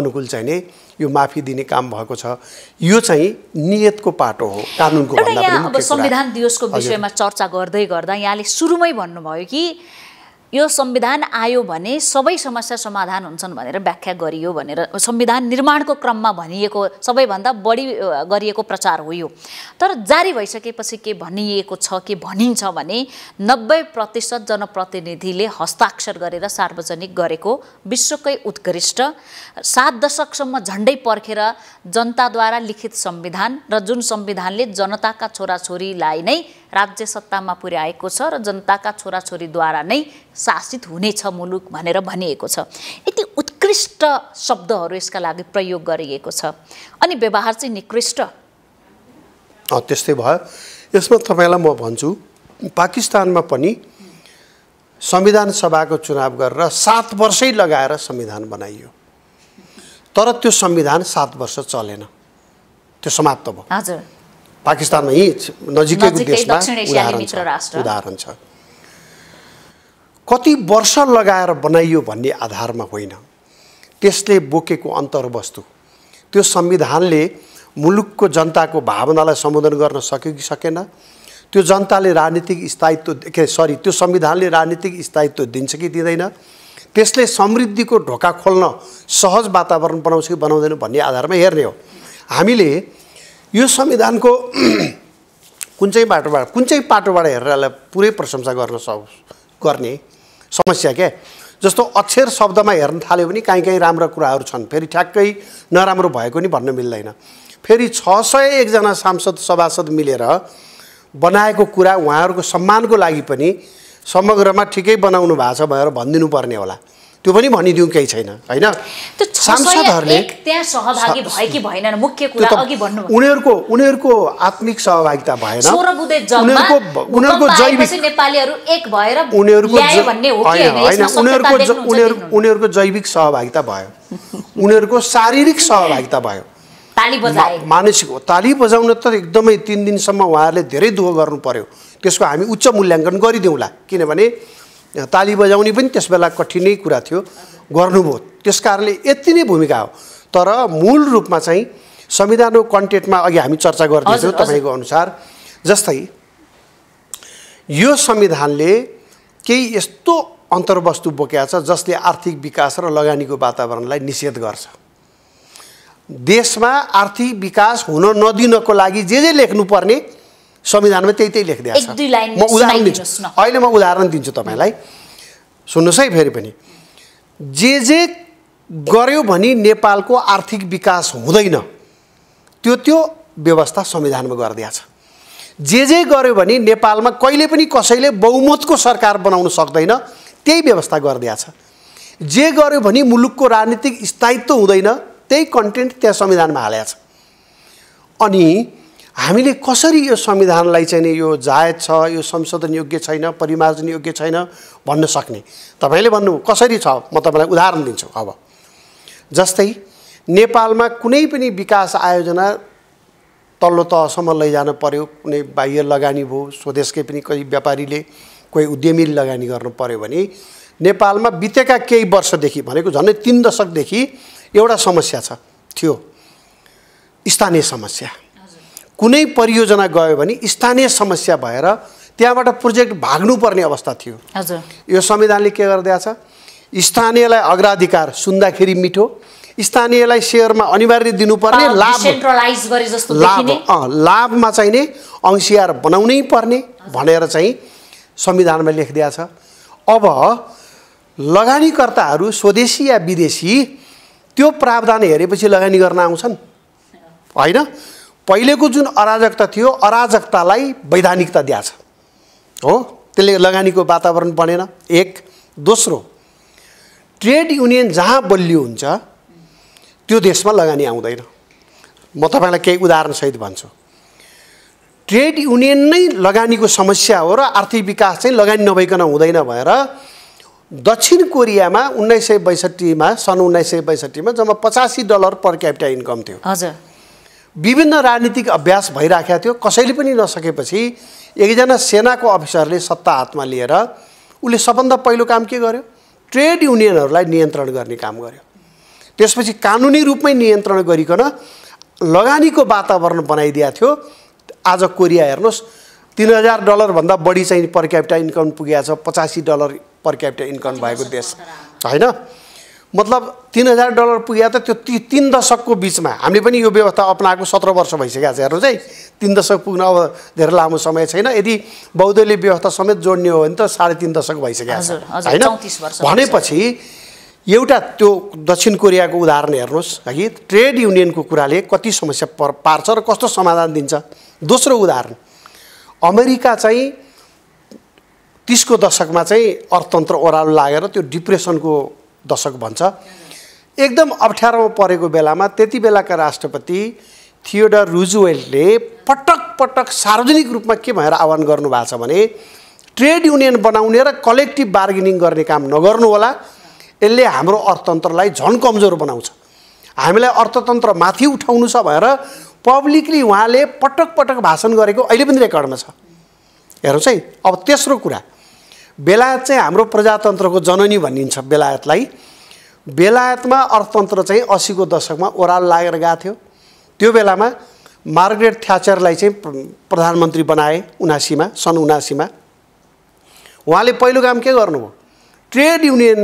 अनुकूल चाहिँ नै यो माफी दिने काम भएको छ यो चाहिँ नियतको पाटो हो कानुनको अब संविधान दिवसको विषयमा चर्चा गर्दै गर्दा यहाँले सुरुमै भन्नुभयो कि यो संविधान आयो भने सबै समस्या समाधान हुन्छन् भनेर व्याख्या गरियो भनेर संविधान निर्माणको क्रममा भनिएको सबैभन्दा बढी गरिएको प्रचार हो यो तर जारी भइसकेपछि के भनिएको छ के भनिन्छ भने नब्बे प्रतिशत जनप्रतिनिधिले हस्ताक्षर गरेर सार्वजनिक गरेको विश्वकै उत्कृष्ट सात दशकसम्म झन्डै पर्खेर जनताद्वारा लिखित संविधान र जुन संविधानले जनताका छोराछोरीलाई नै राज्य सत्तामा पुर्याएको छ र जनताका छोराछोरीद्वारा नै शासित हुनेछ मुलुक भनेर भनिएको छ यति उत्कृष्ट शब्दहरू यसका लागि प्रयोग गरिएको छ अनि व्यवहार चाहिँ निकृष्ट त्यस्तै भयो यसमा तपाईँलाई म भन्छु पाकिस्तानमा पनि संविधान सभाको चुनाव गरेर सात वर्षै लगाएर संविधान बनाइयो तर त्यो संविधान सात वर्ष चलेन त्यो समाप्त भयो हजुर पाकिस्तानमा यहीँ नजिकैको देशमा उदाहरण छ उदाहरण छ कति वर्ष लगाएर बनाइयो भन्ने आधारमा होइन त्यसले बोकेको अन्तर्वस्तु त्यो संविधानले मुलुकको जनताको भावनालाई सम्बोधन गर्न सक्यो कि सकेन त्यो जनताले राजनीतिक स्थायित्व के सरी त्यो संविधानले राजनीतिक स्थायित्व दिन्छ कि दिँदैन त्यसले समृद्धिको ढोका खोल्न सहज वातावरण बनाउँछ कि बनाउँदैन भन्ने आधारमा हेर्ने हो हामीले यो संविधानको कुन चाहिँ बाटोबाट कुन चाहिँ पाटोबाट हेरेर यसलाई पुरै प्रशंसा गर्न सक् गर्ने समस्या क्या जस्तो अक्षर शब्दमा हेर्न थाल्यो भने काहीँ काहीँ राम्रा कुराहरू छन् फेरि ठ्याक्कै नराम्रो भएको नि भन्न मिल्दैन फेरि छ सय एकजना सांसद सभासद मिलेर बनाएको कुरा उहाँहरूको सम्मानको लागि पनि समग्रमा ठिकै बनाउनु भएको छ भनेर भनिदिनु पर्ने होला त्यो पनि भनिदिउँ केही छैन होइन सांसदहरूले उनीहरूको उनीहरूको आत्मिक सहभागिता भएन उनीहरूको उनीहरूको जैविक उनीहरूको होइन उनीहरूको उनीहरू उनीहरूको जैविक सहभागिता भयो उनीहरूको शारीरिक सहभागिता भयो मानसिक हो ताली बजाउन त एकदमै तिन दिनसम्म उहाँहरूले धेरै दुःख गर्नु पर्यो त्यसको हामी उच्च मूल्याङ्कन गरिदिउँला किनभने ताली बजाउने पनि त्यस बेला कठिनै कुरा थियो गर्नुभयो त्यस कारणले यति नै भूमिका हो तर मूल रूपमा चाहिँ संविधानको कन्टेन्टमा अघि हामी चर्चा गर्दैछौँ तपाईँको अनुसार जस्तै यो संविधानले केही यस्तो अन्तर्वस्तु बोकेको छ जसले आर्थिक विकास र लगानीको वातावरणलाई निषेध गर्छ देशमा आर्थिक विकास हुन नदिनको लागि जे जे लेख्नुपर्ने संविधानमा त्यही त्यही लेखिदिएको छ म उदाहरण दिन्छु अहिले म उदाहरण दिन्छु तपाईँलाई सुन्नुहोस् है फेरि पनि जे जे गर्यो भने नेपालको आर्थिक विकास हुँदैन त्यो त्यो व्यवस्था संविधानमा गरिदिएको छ जे जे गर्यो भने नेपालमा कहिले पनि कसैले बहुमतको सरकार बनाउन सक्दैन त्यही व्यवस्था गरिदिएको छ जे गर्यो भने मुलुकको राजनीतिक स्थायित्व हुँदैन त्यही कन्टेन्ट त्यहाँ संविधानमा हालेको छ अनि हामीले कसरी यो संविधानलाई चाहिँ यो जायज छ यो संशोधन योग्य छैन परिमार्जन योग्य छैन भन्न सक्ने तपाईँले भन्नु कसरी छ म तपाईँलाई उदाहरण दिन्छु अब जस्तै नेपालमा कुनै पनि विकास आयोजना तल्लो तहसम्म लैजान पर्यो कुनै बाह्य लगानी भयो स्वदेशकै पनि कोही व्यापारीले कोही उद्यमीले लगानी गर्नु पऱ्यो भने नेपालमा बितेका केही वर्षदेखि भनेको झन्डै तिन दशकदेखि एउटा समस्या छ थियो स्थानीय समस्या कुनै परियोजना गयो भने स्थानीय समस्या भएर त्यहाँबाट प्रोजेक्ट भाग्नुपर्ने अवस्था थियो यो संविधानले के गरिदिएको छ स्थानीयलाई अग्राधिकार सुन्दाखेरि मिठो स्थानीयलाई सेयरमा अनिवार्य दिनुपर्ने लाभ लाभ लाभमा चाहिँ नै अंशियार बनाउनै पर्ने भनेर चाहिँ संविधानमा लेखिदिया छ अब लगानीकर्ताहरू स्वदेशी या विदेशी त्यो प्रावधान हेरेपछि लगानी गर्न आउँछन् होइन पहिलेको जुन अराजकता थियो अराजकतालाई वैधानिकता दिएछ हो त्यसले लगानीको वातावरण बनेन एक दोस्रो ट्रेड युनियन जहाँ बलियो हुन्छ त्यो देशमा लगानी आउँदैन म तपाईँलाई केही उदाहरणसहित भन्छु ट्रेड युनियन नै लगानीको समस्या हो र आर्थिक विकास चाहिँ लगानी नभइकन हुँदैन भनेर दक्षिण कोरियामा उन्नाइस सय बैसठीमा सन् उन्नाइस सय बैसठीमा जम्मा पचासी डलर पर क्यापिटल इन्कम थियो हजुर विभिन्न राजनीतिक अभ्यास भइराखेको थियो कसैले पनि नसकेपछि एकजना सेनाको अफिसरले सत्ता हातमा लिएर उसले सबभन्दा पहिलो काम के गर्यो ट्रेड युनियनहरूलाई नियन्त्रण गर्ने काम गर्यो त्यसपछि कानुनी रूपमै नियन्त्रण गरिकन लगानीको वातावरण बनाइदिएको थियो आज कोरिया हेर्नुहोस् तिन हजार डलरभन्दा बढी चाहिँ पर क्यापिटा इन्कम पुगेको छ पचासी डलर पर क्यापिटा इन्कम भएको देश होइन मतलब तिन हजार डलर पुग्या त त्यो ती तिन दशकको बिचमा हामीले पनि यो व्यवस्था अप्नाएको सत्र वर्ष भइसकेको छ हेर्नुहोस् है तिन दशक पुग्न अब धेरै लामो समय छैन यदि बौद्धले व्यवस्था समेत जोड्ने हो भने त साढे तिन दशक भइसकेको छ होइन भनेपछि एउटा त्यो दक्षिण कोरियाको उदाहरण हेर्नुहोस् है ट्रेड युनियनको कुराले कति समस्या पर पार्छ र कस्तो समाधान दिन्छ दोस्रो उदाहरण अमेरिका चाहिँ तिसको दशकमा चाहिँ अर्थतन्त्र ओह्रालो लागेर त्यो डिप्रेसनको दशक भन्छ एकदम अप्ठ्यारोमा परेको बेलामा त्यति बेलाका राष्ट्रपति थियोडर रुजुवेलले पटक पटक सार्वजनिक रूपमा के भनेर आह्वान गर्नुभएको छ भने ट्रेड युनियन बनाउने र कलेक्टिभ बार्गेनिङ गर्ने काम नगर्नु होला यसले हाम्रो अर्थतन्त्रलाई झन् कमजोर बनाउँछ हामीलाई अर्थतन्त्र माथि उठाउनु छ भनेर पब्लिकली उहाँले पटक पटक भाषण गरेको अहिले पनि रेकर्डमा छ हेर्नुहोस् है अब तेस्रो कुरा बेलायत चाहिँ हाम्रो प्रजातन्त्रको जननी भनिन्छ बेलायतलाई बेलायतमा अर्थतन्त्र चाहिँ असीको दशकमा ओह्रालो लागेर गएको थियो त्यो बेलामा मार्गरेट थ्याचरलाई चाहिँ प्रधानमन्त्री बनाए उनासीमा सन् उनासीमा उहाँले पहिलो काम के गर्नुभयो ट्रेड युनियन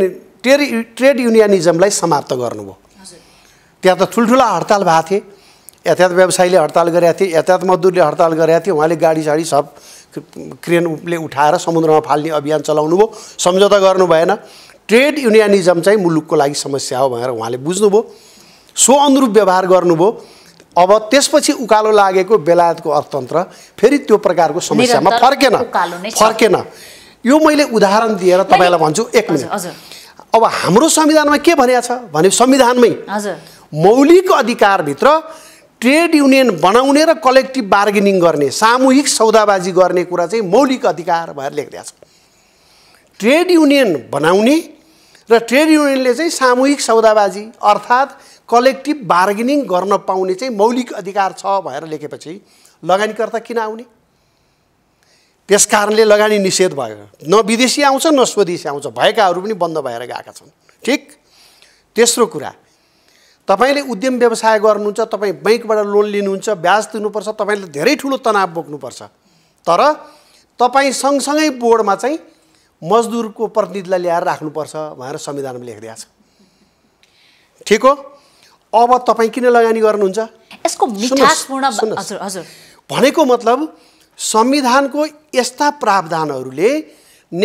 ट्रेड ट्रेड युनियनिजमलाई समाप्त गर्नुभयो त्यहाँ त ठुल्ठुला हडताल भएको थिए यातायात व्यवसायीले हडताल गरेका थिए यातायात मजदुरले हडताल गरेका थिए उहाँले गाडी साडी सब क्रेनले उठाएर समुद्रमा फाल्ने अभियान चलाउनु भयो सम्झौता गर्नु भएन ट्रेड युनियनिजम चाहिँ मुलुकको लागि समस्या हो भनेर उहाँले बुझ्नुभयो सो अनुरूप व्यवहार गर्नुभयो अब त्यसपछि उकालो लागेको बेलायतको अर्थतन्त्र फेरि त्यो प्रकारको समस्यामा फर्केन फर्केन यो मैले उदाहरण दिएर तपाईँलाई भन्छु एक मिनट अब हाम्रो संविधानमा के भनिएको छ भने संविधानमै मौलिक अधिकारभित्र ट्रेड युनियन बनाउने र कलेक्टिभ बार्गेनिङ गर्ने सामूहिक सौदाबाजी गर्ने कुरा चाहिँ मौलिक अधिकार भएर लेखिदिएको छ ट्रेड युनियन बनाउने र ट्रेड युनियनले चाहिँ सामूहिक सौदाबाजी अर्थात् कलेक्टिभ बार्गेनिङ गर्न पाउने चाहिँ मौलिक अधिकार छ भनेर लेखेपछि लगानीकर्ता किन आउने त्यस कारणले लगानी निषेध भयो न विदेशी आउँछ न स्वदेशी आउँछ भएकाहरू पनि बन्द भएर गएका छन् ठिक तेस्रो कुरा तपाईँले उद्यम व्यवसाय गर्नुहुन्छ तपाईँ ब्याङ्कबाट लोन लिनुहुन्छ ब्याज तिर्नुपर्छ तपाईँले धेरै ठुलो तनाव बोक्नुपर्छ तर तपाईँ सँगसँगै बोर्डमा चाहिँ मजदुरको प्रतिनिधिलाई ल्याएर राख्नुपर्छ भनेर संविधानमा लेखिदिएको छ ठिक हो अब तपाईँ किन लगानी गर्नुहुन्छ यसको भनेको मतलब संविधानको यस्ता प्रावधानहरूले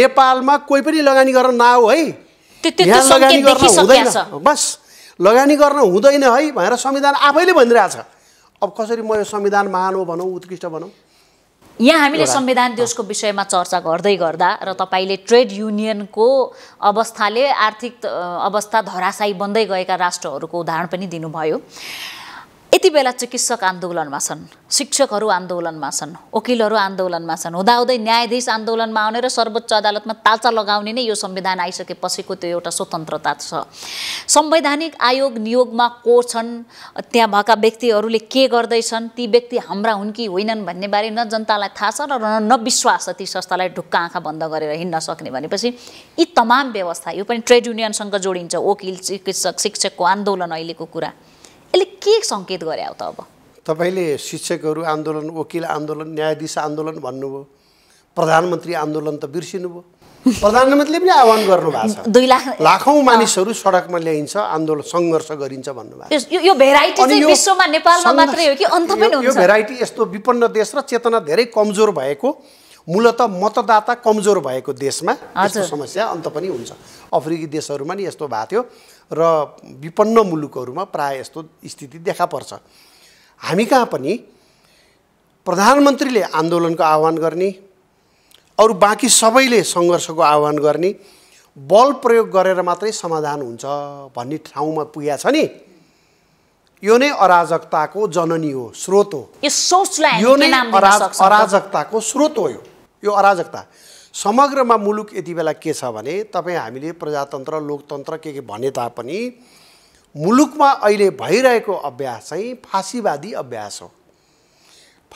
नेपालमा कोही पनि लगानी गर्न नआऊ है लगानी गर्न हुँदैन बस लगानी गर्न हुँदैन है भनेर संविधान आफैले भनिरहेछ अब कसरी म यो संविधान महान हो भनौँ उत्कृष्ट भनौँ यहाँ हामीले संविधान दिवसको विषयमा चर्चा गर्दै गर्दा र तपाईँले ट्रेड युनियनको अवस्थाले आर्थिक अवस्था धराशायी बन्दै गएका राष्ट्रहरूको उदाहरण पनि दिनुभयो यति बेला चिकित्सक आन्दोलनमा छन् शिक्षकहरू आन्दोलनमा छन् वकिलहरू आन्दोलनमा छन् हुँदाहुँदै न्यायाधीश आन्दोलनमा आउने र सर्वोच्च अदालतमा तालचा लगाउने नै यो संविधान आइसकेपछिको त्यो एउटा स्वतन्त्रता छ संवैधानिक आयोग नियोगमा को छन् त्यहाँ भएका व्यक्तिहरूले के गर्दैछन् ती व्यक्ति हाम्रा हुन् कि होइनन् भन्ने बारे न जनतालाई थाहा छ र न विश्वास ती संस्थालाई ढुक्क आँखा बन्द गरेर हिँड्न सक्ने भनेपछि यी तमाम व्यवस्था यो पनि ट्रेड युनियनसँग जोडिन्छ वकिल चिकित्सक शिक्षकको आन्दोलन अहिलेको कुरा यसले के सङ्केत गरे त अब तपाईँले शिक्षकहरू आन्दोलन वकिल आन्दोलन न्यायाधीश आन्दोलन भन्नुभयो प्रधानमन्त्री आन्दोलन त बिर्सिनुभयो प्रधानमन्त्रीले पनि आह्वान गर्नुभएको छ दुई लाख लाखौँ मानिसहरू सडकमा ल्याइन्छ आन्दोलन सङ्घर्ष गरिन्छ भन्नुभएको भेराइटी यस्तो विपन्न देश र चेतना धेरै कमजोर भएको मूलत मतदाता कमजोर भएको देशमा यस्तो समस्या अन्त पनि हुन्छ अफ्रिकी देशहरूमा नि यस्तो भएको थियो र विपन्न मुलुकहरूमा प्रायः यस्तो स्थिति देखा पर्छ हामी कहाँ पनि प्रधानमन्त्रीले आन्दोलनको आह्वान गर्ने अरू बाँकी सबैले सङ्घर्षको आह्वान गर्ने बल प्रयोग गरेर मात्रै समाधान हुन्छ भन्ने ठाउँमा पुगेको छ नि यो नै अराजकताको जननी हो स्रोत हो यो नै अराजकताको स्रोत हो यो अराजकता समग्रमा मुलुक यति बेला के छ भने तपाईँ हामीले प्रजातन्त्र लोकतन्त्र के के भने तापनि मुलुकमा अहिले भइरहेको अभ्यास चाहिँ फाँसीवादी अभ्यास हो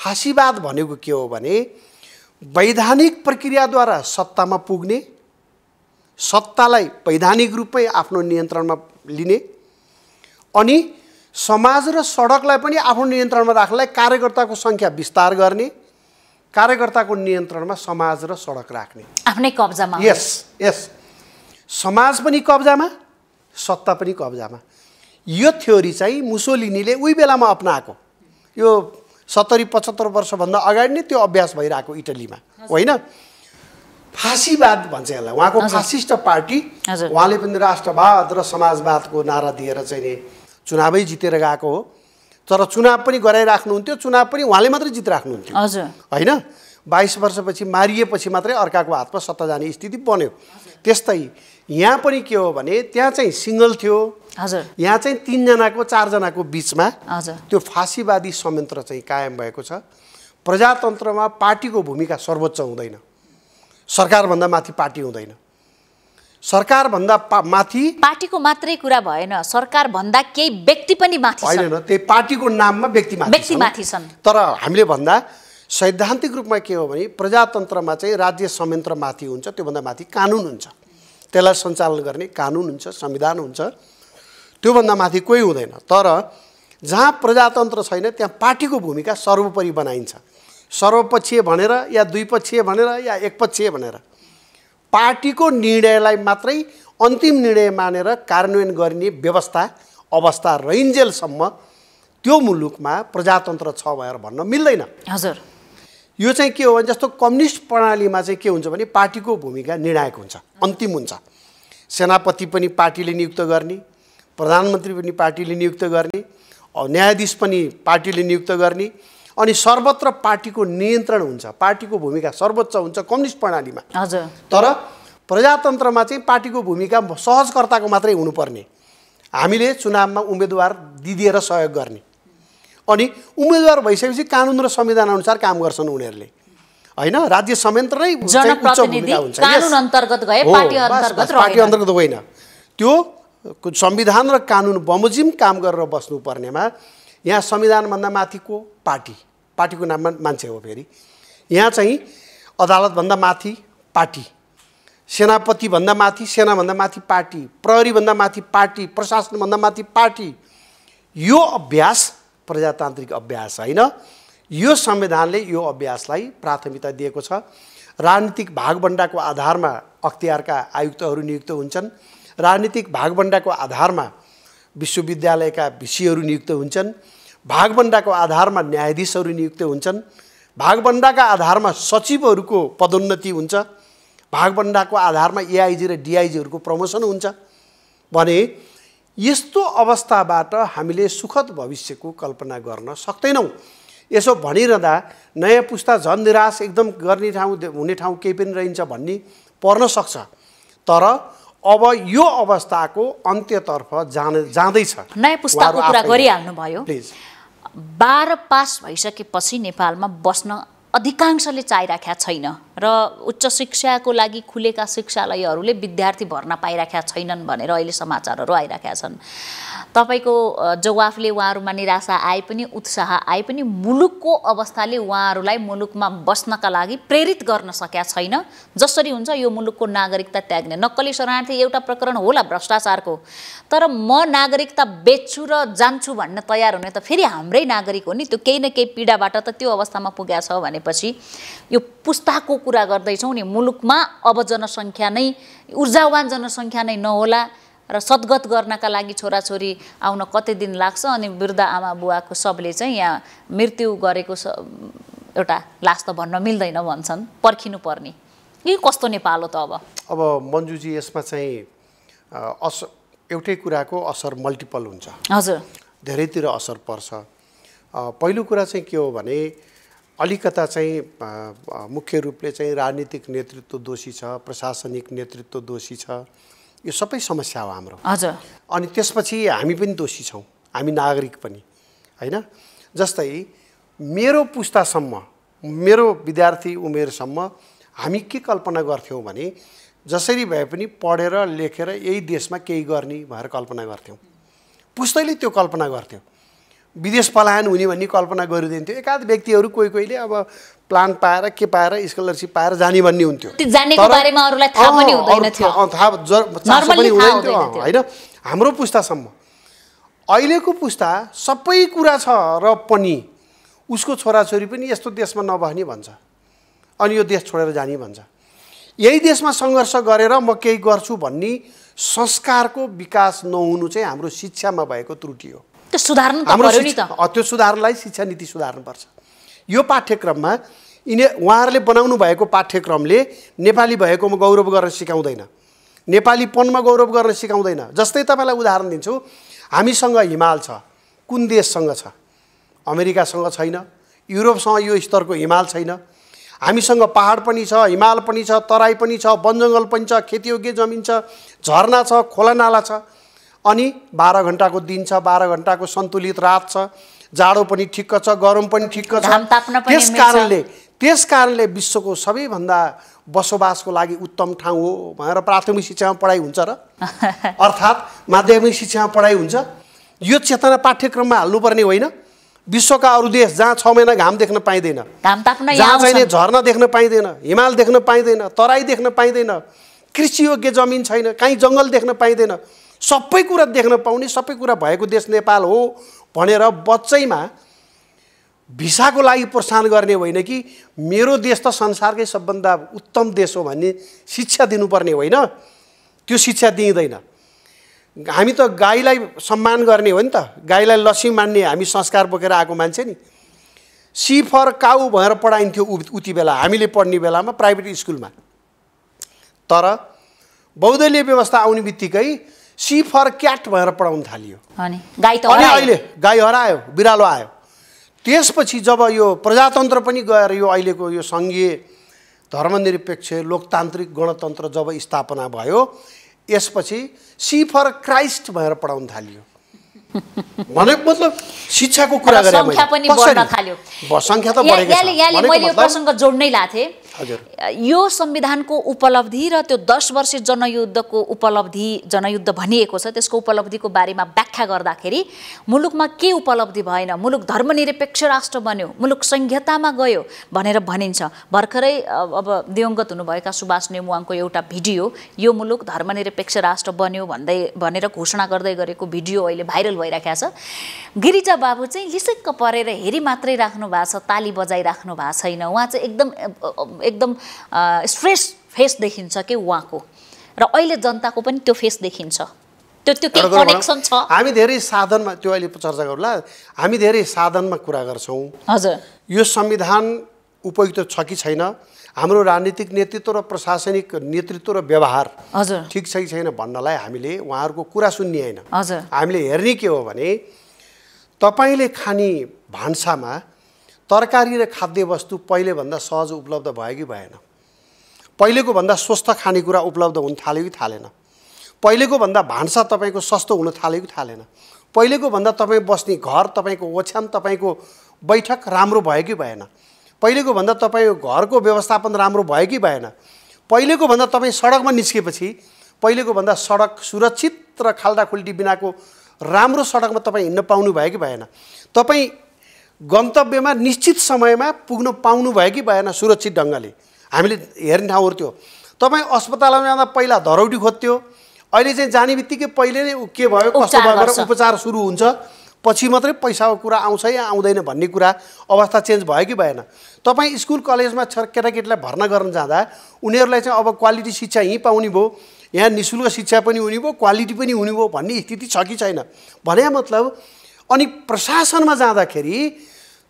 फाँसीवाद भनेको के हो भने वैधानिक प्रक्रियाद्वारा सत्तामा पुग्ने सत्तालाई वैधानिक रूपमै आफ्नो नियन्त्रणमा लिने अनि समाज र सडकलाई पनि आफ्नो नियन्त्रणमा राख्नलाई कार्यकर्ताको सङ्ख्या विस्तार गर्ने कार्यकर्ताको नियन्त्रणमा समाज र सडक राख्ने आफ्नै कब्जामा यस यस समाज पनि कब्जामा सत्ता पनि कब्जामा यो थ्योरी चाहिँ मुसोलिनीले उही बेलामा अप्नाएको यो सत्तरी पचहत्तर वर्षभन्दा अगाडि नै त्यो अभ्यास भइरहेको इटलीमा होइन फाँसीवाद भन्छ यसलाई उहाँको फासिस्ट पार्टी उहाँले पनि राष्ट्रवाद र समाजवादको नारा दिएर चाहिँ नि चुनावै जितेर गएको हो तर चुनाव पनि गराइराख्नुहुन्थ्यो चुनाव पनि उहाँले मात्रै जित राख्नुहुन्थ्यो हजुर होइन बाइस वर्षपछि मारिएपछि मात्रै अर्काको हातमा सत्ता जाने स्थिति बन्यो त्यस्तै यहाँ पनि के हो भने त्यहाँ चाहिँ सिङ्गल थियो हजुर यहाँ चाहिँ तिनजनाको चारजनाको बिचमा त्यो फाँसीवादी संयन्त्र चाहिँ कायम भएको छ प्रजातन्त्रमा पार्टीको भूमिका सर्वोच्च हुँदैन सरकारभन्दा माथि पार्टी हुँदैन सरकारभन्दा पा माथि पार्टीको मात्रै कुरा भएन सरकारभन्दा केही व्यक्ति पनि माथि होइन त्यही पार्टीको नाममा व्यक्ति व्यक्ति माथि छन् तर हामीले भन्दा सैद्धान्तिक रूपमा के हो भने प्रजातन्त्रमा चाहिँ राज्य संयन्त्र माथि हुन्छ त्योभन्दा माथि कानुन हुन्छ त्यसलाई सञ्चालन गर्ने कानुन हुन्छ संविधान हुन्छ त्योभन्दा माथि कोही हुँदैन तर जहाँ प्रजातन्त्र छैन त्यहाँ पार्टीको भूमिका सर्वोपरि बनाइन्छ सर्वपक्षीय भनेर या द्विपक्षीय भनेर या एकपक्षीय भनेर पार्टीको निर्णयलाई मात्रै अन्तिम निर्णय मानेर कार्यान्वयन गरिने व्यवस्था अवस्था रहन्जेलसम्म त्यो मुलुकमा प्रजातन्त्र छ भनेर भन्न मिल्दैन हजुर यो चाहिँ के हो भने जस्तो कम्युनिस्ट प्रणालीमा चाहिँ के हुन्छ भने पार्टीको भूमिका निर्णायक हुन्छ अन्तिम हुन्छ सेनापति पनि पार्टीले नियुक्त गर्ने प्रधानमन्त्री पनि पार्टीले नियुक्त गर्ने न्यायाधीश पनि पार्टीले नियुक्त गर्ने अनि सर्वत्र पार्टीको नियन्त्रण हुन्छ पार्टीको भूमिका सर्वोच्च हुन्छ कम्युनिस्ट प्रणालीमा हजुर तर प्रजातन्त्रमा चाहिँ पार्टीको भूमिका सहजकर्ताको मात्रै हुनुपर्ने हामीले चुनावमा उम्मेदवार दिदिएर सहयोग गर्ने अनि उम्मेदवार भइसकेपछि कानुन र संविधान अनुसार काम गर्छन् उनीहरूले होइन राज्य संयन्त्र नै पार्टी अन्तर्गत होइन त्यो संविधान र कानुन बमोजिम काम गरेर बस्नुपर्नेमा यहाँ संविधानभन्दा माथिको पार्टी पार्टीको नाममा मान्छे हो फेरि यहाँ चाहिँ अदालतभन्दा माथि पार्टी सेनापतिभन्दा माथि सेनाभन्दा माथि पार्टी प्रहरीभन्दा माथि पार्टी प्रशासनभन्दा माथि पार्टी यो अभ्यास प्रजातान्त्रिक अभ्यास होइन यो संविधानले यो अभ्यासलाई प्राथमिकता दिएको छ राजनीतिक भागभण्डाको आधारमा अख्तियारका आयुक्तहरू नियुक्त हुन्छन् राजनीतिक भागभण्डाको आधारमा विश्वविद्यालयका भिसीहरू नियुक्त हुन्छन् भागभन्डाको आधारमा न्यायाधीशहरू नियुक्त हुन्छन् भागभन्डाका आधारमा सचिवहरूको पदोन्नति हुन्छ भागभन्डाको आधारमा एआइजी र डिआइजीहरूको प्रमोसन हुन्छ भने यस्तो अवस्थाबाट हामीले सुखद भविष्यको कल्पना गर्न सक्दैनौँ यसो भनिरहँदा नयाँ पुस्ता झन् निराश एकदम गर्ने ठाउँ हुने ठाउँ केही पनि रहन्छ भन्ने पर्न सक्छ तर अब यो अवस्थाको अन्त्यतर्फ जान जाँदैछ नयाँ पुस्ताको कुरा गरिहाल्नुभयो प्लिज बाह्र पास भइसकेपछि नेपालमा बस्न अधिकांशले चाहिराखेका छैन र उच्च शिक्षाको लागि खुलेका शिक्षालयहरूले विद्यार्थी भर्ना पाइराखेका छैनन् भनेर अहिले समाचारहरू आइराखेका छन् तपाईँको जवाफले उहाँहरूमा निराशा आए पनि उत्साह आए पनि मुलुकको अवस्थाले उहाँहरूलाई मुलुकमा बस्नका लागि प्रेरित गर्न सकेका छैन जसरी हुन्छ यो मुलुकको नागरिकता त्याग्ने नक्कली शरणार्थी एउटा प्रकरण होला भ्रष्टाचारको तर म नागरिकता बेच्छु र जान्छु भन्न तयार हुने त फेरि हाम्रै नागरिक हो नि त्यो केही न केही पीडाबाट त त्यो अवस्थामा पुगेको छ भनेपछि यो पुस्ताको कुरा गर्दैछौँ नि मुलुकमा अब जनसङ्ख्या नै ऊर्जावान जनसङ्ख्या नै नहोला र सद्गत गर्नका लागि छोराछोरी आउन कति दिन लाग्छ अनि वृद्ध आमा बुवाको सबले चाहिँ यहाँ मृत्यु गरेको एउटा लास त भन्न मिल्दैन भन्छन् पर्खिनु पर्ने यो कस्तो नेपाल हो त अब अब मन्जुजी यसमा चाहिँ अस एउटै कुराको असर मल्टिपल हुन्छ हजुर धेरैतिर असर पर्छ पहिलो कुरा चाहिँ के हो भने अलिकता चाहिँ मुख्य रूपले चाहिँ राजनीतिक नेतृत्व दोषी छ प्रशासनिक नेतृत्व दोषी छ यो सबै समस्या हो हाम्रो हजुर अनि त्यसपछि हामी पनि दोषी छौँ हामी नागरिक पनि होइन जस्तै मेरो पुस्तासम्म मेरो विद्यार्थी उमेरसम्म हामी के कल्पना गर्थ्यौँ भने जसरी भए पनि पढेर लेखेर यही देशमा केही गर्ने भनेर कल्पना गर्थ्यौँ पुस्तैले त्यो कल्पना गर्थ्यौँ विदेश पलायन हुने भन्ने कल्पना गरिदिन्थ्यो एकाध व्यक्तिहरू कोही कोहीले अब प्लान पाएर के पाएर स्कलरसिप पाएर जाने भन्ने हुन्थ्यो होइन हाम्रो पुस्तासम्म अहिलेको पुस्ता सबै कुरा छ र पनि उसको छोराछोरी पनि यस्तो देशमा नभने भन्छ अनि यो देश छोडेर जाने भन्छ यही देशमा सङ्घर्ष गरेर म केही गर्छु भन्ने संस्कारको विकास नहुनु चाहिँ हाम्रो शिक्षामा भएको त्रुटि हो त्यो सुधार्नु हाम्रो त्यो सुधारलाई शिक्षा नीति सुधार्नुपर्छ यो पाठ्यक्रममा यिनी उहाँहरूले बनाउनु भएको पाठ्यक्रमले नेपाली भएकोमा गौरव गरेर सिकाउँदैन नेपालीपनमा गौरव गरेर सिकाउँदैन जस्तै तपाईँलाई उदाहरण दिन्छु हामीसँग हिमाल छ कुन देशसँग छ अमेरिकासँग छैन युरोपसँग यो स्तरको हिमाल छैन हामीसँग पाहाड पनि छ हिमाल पनि छ तराई पनि छ वनजङ्गल पनि छ खेतीयोग्य जमिन छ झरना छ खोलानाला छ अनि बाह्र घन्टाको दिन छ बाह्र घन्टाको सन्तुलित रात छ जाडो पनि ठिक्क छ गरम पनि ठिक्क छ त्यस कारणले त्यस कारणले विश्वको सबैभन्दा बसोबासको लागि उत्तम ठाउँ हो भनेर प्राथमिक शिक्षामा पढाइ हुन्छ र अर्थात् माध्यमिक शिक्षामा पढाइ हुन्छ यो चेतना पाठ्यक्रममा हाल्नुपर्ने होइन विश्वका अरू देश जहाँ छ महिना घाम देख्न पाइँदैन जहाँ चाहिँ झरना देख्न पाइँदैन हिमाल देख्न पाइँदैन तराई देख्न पाइँदैन कृषियोग्य जमिन छैन काहीँ जङ्गल देख्न पाइँदैन सबै कुरा देख्न पाउने सबै कुरा भएको देश नेपाल हो भनेर बच्चैमा भिसाको लागि प्रोत्साहन गर्ने होइन कि मेरो देश त संसारकै सबभन्दा उत्तम देश हो भन्ने शिक्षा दिनुपर्ने होइन त्यो शिक्षा दिइँदैन हामी त गाईलाई सम्मान गर्ने हो नि त गाईलाई लसी मान्ने हामी संस्कार बोकेर आएको मान्छे नि सिफर काउ भनेर पढाइन्थ्यो उति बेला हामीले पढ्ने बेलामा प्राइभेट स्कुलमा तर बौद्धलीय व्यवस्था आउने बित्तिकै सी फर क्याट भनेर पढाउन थालियो अनि अहिले गाई हरायो बिरालो आयो त्यसपछि जब यो प्रजातन्त्र पनि गएर यो अहिलेको यो सङ्घीय धर्मनिरपेक्ष लोकतान्त्रिक गणतन्त्र जब स्थापना भयो यसपछि सी फर क्राइस्ट भनेर पढाउन थालियो भनेको मतलब शिक्षाको कुरा गरेँ मैले यो जोड्नै लाथे यो संविधानको उपलब्धि र त्यो दस वर्ष जनयुद्धको उपलब्धि जनयुद्ध भनिएको छ त्यसको उपलब्धिको बारेमा व्याख्या गर्दाखेरि मुलुकमा के उपलब्धि भएन मुलुक धर्मनिरपेक्ष राष्ट्र बन्यो मुलुक संहितामा गयो भनेर भनिन्छ भर्खरै अब दिवङ्गत हुनुभएका सुभाष नेमुवाङको एउटा भिडियो यो मुलुक धर्मनिरपेक्ष राष्ट्र बन्यो भन्दै भनेर घोषणा गर्दै गरेको भिडियो अहिले भाइरल भइरहेको छ गिरिजा बाबु चाहिँ लिसक्क परेर हेरी मात्रै राख्नु भएको छ ताली बजाइराख्नु भएको छैन उहाँ चाहिँ एकदम एकदम स्ट्रेस फेस देखिन्छ कि उहाँको र अहिले जनताको पनि त्यो फेस देखिन्छ त्यो त्यो कनेक्सन छ हामी धेरै साधनमा त्यो अहिले चर्चा गरौँला हामी धेरै साधनमा कुरा गर्छौँ हजुर यो संविधान उपयुक्त छ कि छैन हाम्रो राजनीतिक नेतृत्व र प्रशासनिक नेतृत्व र व्यवहार हजुर ठिक छ कि छैन भन्नलाई हामीले उहाँहरूको कुरा सुन्ने होइन हजुर हामीले हेर्ने के हो भने तपाईँले खाने भान्सामा तरकारी र खाद्य खाद्यवस्तु पहिलेभन्दा सहज उपलब्ध भयो कि भएन पहिलेको भन्दा स्वस्थ खानेकुरा उपलब्ध हुन थाल्यो कि थालेन पहिलेको भन्दा भान्सा तपाईँको सस्तो हुन थाल्यो कि थालेन पहिलेको भन्दा तपाईँ बस्ने घर तपाईँको ओछ्यान तपाईँको बैठक राम्रो भयो कि भएन पहिलेको भन्दा तपाईँ घरको व्यवस्थापन राम्रो भयो कि भएन पहिलेको भन्दा तपाईँ सडकमा निस्केपछि पहिलेको भन्दा सडक सुरक्षित र खाल्टाखुल्टी बिनाको राम्रो सडकमा तपाईँ हिँड्न पाउनु भयो कि भएन तपाईँ गन्तव्यमा निश्चित समयमा पुग्न पाउनु भयो कि भएन सुरक्षित ढङ्गले हामीले हेर्ने ठाउँहरू थियो तपाईँ अस्पतालमा जाँदा पहिला धरौटी खोज्थ्यो अहिले चाहिँ जाने बित्तिकै पहिले नै के भयो कस्तो भयो उपचार सुरु हुन्छ पछि मात्रै पैसाको कुरा आउँछ या आउँदैन भन्ने कुरा अवस्था चेन्ज भयो कि भएन तपाईँ स्कुल कलेजमा छ केटाकेटीलाई भर्ना गर्न जाँदा उनीहरूलाई चाहिँ अब क्वालिटी शिक्षा यहीँ पाउने भयो यहाँ नि शुल्क शिक्षा पनि हुने भयो क्वालिटी पनि हुने भयो भन्ने स्थिति छ कि छैन भने मतलब अनि प्रशासनमा जाँदाखेरि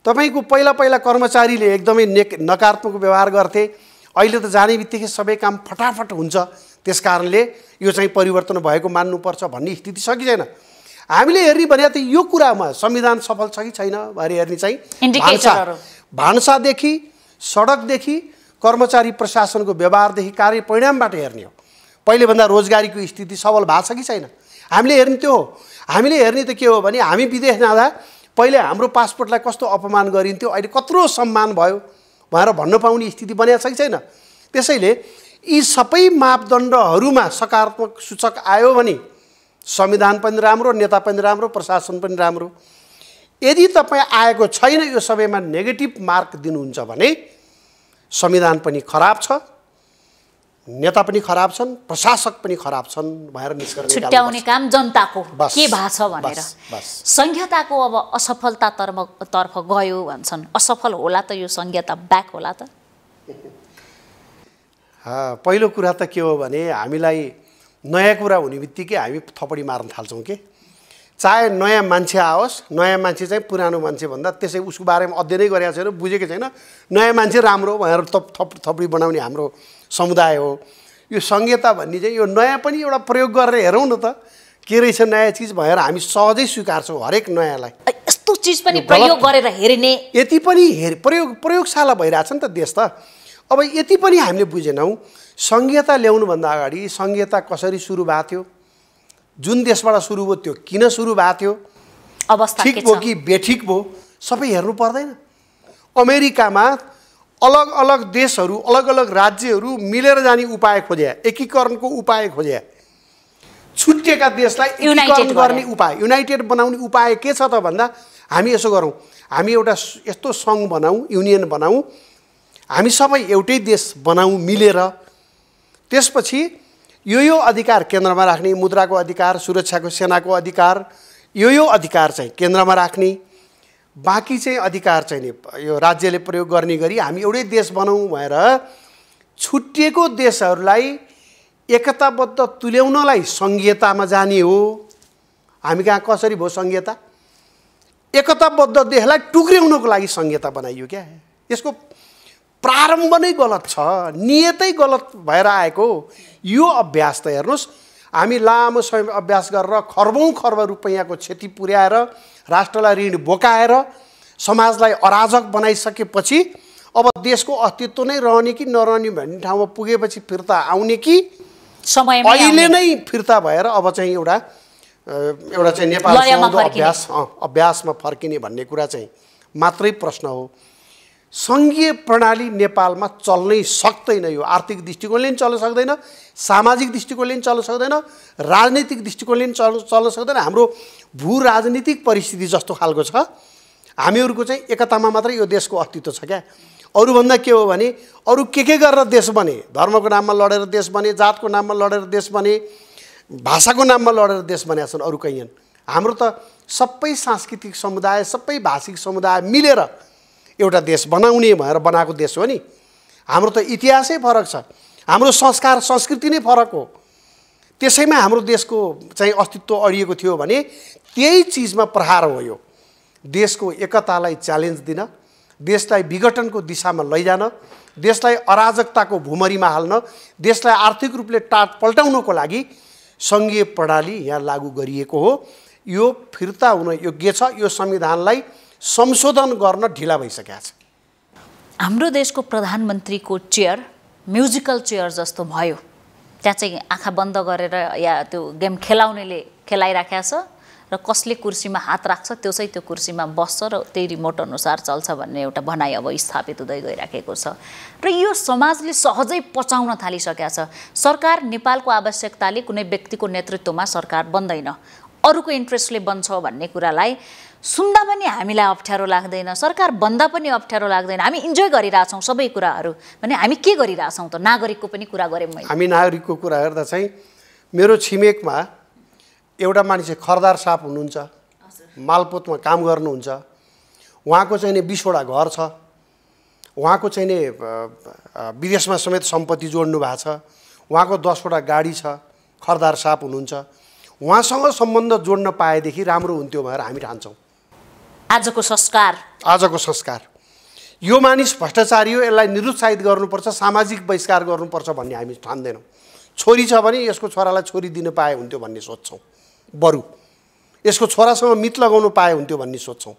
तपाईँको पहिला पहिला कर्मचारीले एकदमै ने नकारात्मक व्यवहार गर्थे अहिले त जाने बित्तिकै सबै काम फटाफट हुन्छ त्यस कारणले यो चाहिँ परिवर्तन भएको मान्नुपर्छ भन्ने स्थिति सकिँदैन हामीले हेर्ने भने त यो कुरामा संविधान सफल छ कि छैन भनेर हेर्ने चाहिँ भान्सा भान्सादेखि सडकदेखि कर्मचारी प्रशासनको व्यवहारदेखि कार्य परिणामबाट हेर्ने हो पहिलेभन्दा रोजगारीको स्थिति सबल भएको छ कि छैन हामीले हेर्ने त्यो हामीले हेर्ने त के हो भने हामी विदेश जाँदा पहिले हाम्रो पासपोर्टलाई कस्तो अपमान गरिन्थ्यो अहिले कत्रो सम्मान भयो भनेर भन्न पाउने स्थिति बनाएको छ कि छैन त्यसैले यी सबै मापदण्डहरूमा सकारात्मक सूचक आयो भने संविधान पनि राम्रो नेता पनि राम्रो प्रशासन पनि राम्रो यदि तपाईँ आएको छैन यो सबैमा नेगेटिभ मार्क दिनुहुन्छ भने संविधान पनि खराब छ नेता पनि खराब छन् प्रशासक पनि खराब छन् भनेर निस्केर छुट्याउने काम जनताको के भएको छ भनेर संहिताको अब असफलता तर्फ तर्फ गयो भन्छन् असफल होला त यो संहिता ब्याक होला त पहिलो कुरा त के हो भने हामीलाई नयाँ कुरा हुने बित्तिकै हामी थपडी मार्न थाल्छौँ कि चाहे नयाँ मान्छे आओस् नयाँ मान्छे चाहिँ पुरानो मान्छे भन्दा त्यसै उसको बारेमा अध्ययनै गरेको छैन बुझेको छैन नयाँ मान्छे राम्रो भनेर थप थप थपडी बनाउने हाम्रो समुदाय हो यो सङ्घीयता भन्ने चाहिँ यो नयाँ पनि एउटा प्रयोग गरेर हेरौँ न त के रहेछ नयाँ चिज भएर हामी सहजै स्वीकार्छौँ हरेक नयाँलाई यस्तो चिज पनि प्रयोग गरेर हेरिने यति पनि हेर प्रयोग प्रयोगशाला भइरहेछ नि त देश त अब यति पनि हामीले बुझेनौँ सङ्घीयता ल्याउनुभन्दा अगाडि सङ्घीयता कसरी सुरु भएको थियो जुन देशबाट सुरु भयो त्यो किन सुरु भएको थियो अवस्था ठिक भयो कि बेठिक भयो सबै हेर्नु पर्दैन अमेरिकामा अलग अलग देशहरू अलग अलग राज्यहरू मिलेर जाने उपाय खोज्या एकीकरणको उपाय खोज्या छुट्टिएका देशलाई एकीकरण गर्ने उपाय युनाइटेड बनाउने उपाय के छ त भन्दा हामी यसो गरौँ हामी एउटा यस्तो सङ्घ बनाऊँ युनियन बनाऊँ हामी सबै एउटै देश बनाऊँ मिलेर त्यसपछि यो यो अधिकार केन्द्रमा राख्ने मुद्राको अधिकार सुरक्षाको सेनाको अधिकार यो यो अधिकार चाहिँ केन्द्रमा राख्ने बाँकी चाहिँ अधिकार चाहिँ नि यो राज्यले प्रयोग गर्ने गरी हामी एउटै देश बनाउँ भनेर छुट्टिएको देशहरूलाई एकताबद्ध तुल्याउनलाई सङ्घीयतामा जाने हो हामी कहाँ कसरी भयो सङ्घीयता एकताबद्ध देशलाई टुक्र्याउनको लागि सङ्घीयता बनाइयो क्या यसको प्रारम्भ नै गलत छ नियतै गलत भएर आएको यो अभ्यास त हेर्नुहोस् हामी लामो समय अभ्यास गरेर खर्बौँ खर्ब रुपैयाँको क्षति पुर्याएर राष्ट्रलाई ऋण बोकाएर समाजलाई अराजक बनाइसकेपछि अब देशको अस्तित्व नै रहने कि नरहने भन्ने ठाउँमा पुगेपछि फिर्ता आउने कि समय अहिले नै फिर्ता भएर अब चाहिँ एउटा एउटा चाहिँ नेपाल अभ्यास अभ्यासमा फर्किने भन्ने कुरा चाहिँ मात्रै प्रश्न हो सङ्घीय प्रणाली नेपालमा चल्नै सक्दैन यो आर्थिक दृष्टिकोणले पनि चल्न सक्दैन सामाजिक दृष्टिकोणले पनि चल्न सक्दैन राजनैतिक दृष्टिकोणले पनि चल्न चल्न सक्दैन हाम्रो भू राजनीतिक परिस्थिति जस्तो खालको छ हामीहरूको चाहिँ एकतामा मात्रै यो देशको अस्तित्व छ क्या अरूभन्दा के हो भने अरू के के गरेर देश बने धर्मको नाममा लडेर देश बने जातको नाममा लडेर देश बने भाषाको नाममा लडेर देश बनेका छन् अरू कैयन हाम्रो त सबै सांस्कृतिक समुदाय सबै भाषिक समुदाय मिलेर एउटा देश बनाउने भनेर बनाएको देश हो नि हाम्रो त इतिहासै फरक छ हाम्रो संस्कार संस्कृति नै फरक हो त्यसैमा हाम्रो देशको चाहिँ अस्तित्व अडिएको थियो भने त्यही चिजमा प्रहार हो यो देशको एकतालाई च्यालेन्ज दिन देशलाई विघटनको दिशामा लैजान देशलाई अराजकताको भुमरीमा हाल्न देशलाई आर्थिक रूपले टाट पल्टाउनको लागि सङ्घीय प्रणाली यहाँ लागू गरिएको हो यो फिर्ता हुन योग्य छ यो संविधानलाई संशोधन गर्न ढिला भइसकेका छ हाम्रो देशको प्रधानमन्त्रीको चेयर म्युजिकल चेयर जस्तो भयो त्यहाँ चाहिँ आँखा बन्द गरेर या त्यो गेम खेलाउनेले खेलाइराखेको छ र कसले कुर्सीमा हात राख्छ त्यो चाहिँ त्यो कुर्सीमा बस्छ र त्यही रिमोट अनुसार चल्छ भन्ने एउटा भनाइ अब स्थापित हुँदै गइराखेको छ र यो समाजले सहजै पचाउन थालिसकेका छ सरकार नेपालको आवश्यकताले कुनै व्यक्तिको नेतृत्वमा सरकार बन्दैन अरूको इन्ट्रेस्टले बन्छ भन्ने कुरालाई सुन्दा पनि हामीलाई अप्ठ्यारो लाग्दैन सरकार बन्दा पनि अप्ठ्यारो लाग्दैन हामी इन्जोय गरिरहेछौँ सबै कुराहरू भने हामी के गरिरहेछौँ त नागरिकको पनि कुरा गरेँ मैले हामी नागरिकको कुरा गर्दा चाहिँ मेरो छिमेकमा एउटा मान्छे खरदार साप हुनुहुन्छ मालपोतमा काम गर्नुहुन्छ उहाँको चाहिँ नि बिसवटा घर छ उहाँको चाहिँ नि विदेशमा समेत सम्पत्ति जोड्नु भएको छ उहाँको दसवटा गाडी छ खरदार साप हुनुहुन्छ उहाँसँग सम्बन्ध जोड्न पाएदेखि राम्रो हुन्थ्यो भनेर हामी ठान्छौँ आजको संस्कार आजको संस्कार यो मानिस भ्रष्टाचारी हो यसलाई निरुत्साहित गर्नुपर्छ सामाजिक बहिष्कार गर्नुपर्छ भन्ने हामी ठान्दैनौँ छोरी छ भने यसको छोरालाई छोरी दिन पाए हुन्थ्यो भन्ने सोध्छौँ बरु यसको छोरासँग मित लगाउनु पाए हुन्थ्यो भन्ने सोध्छौँ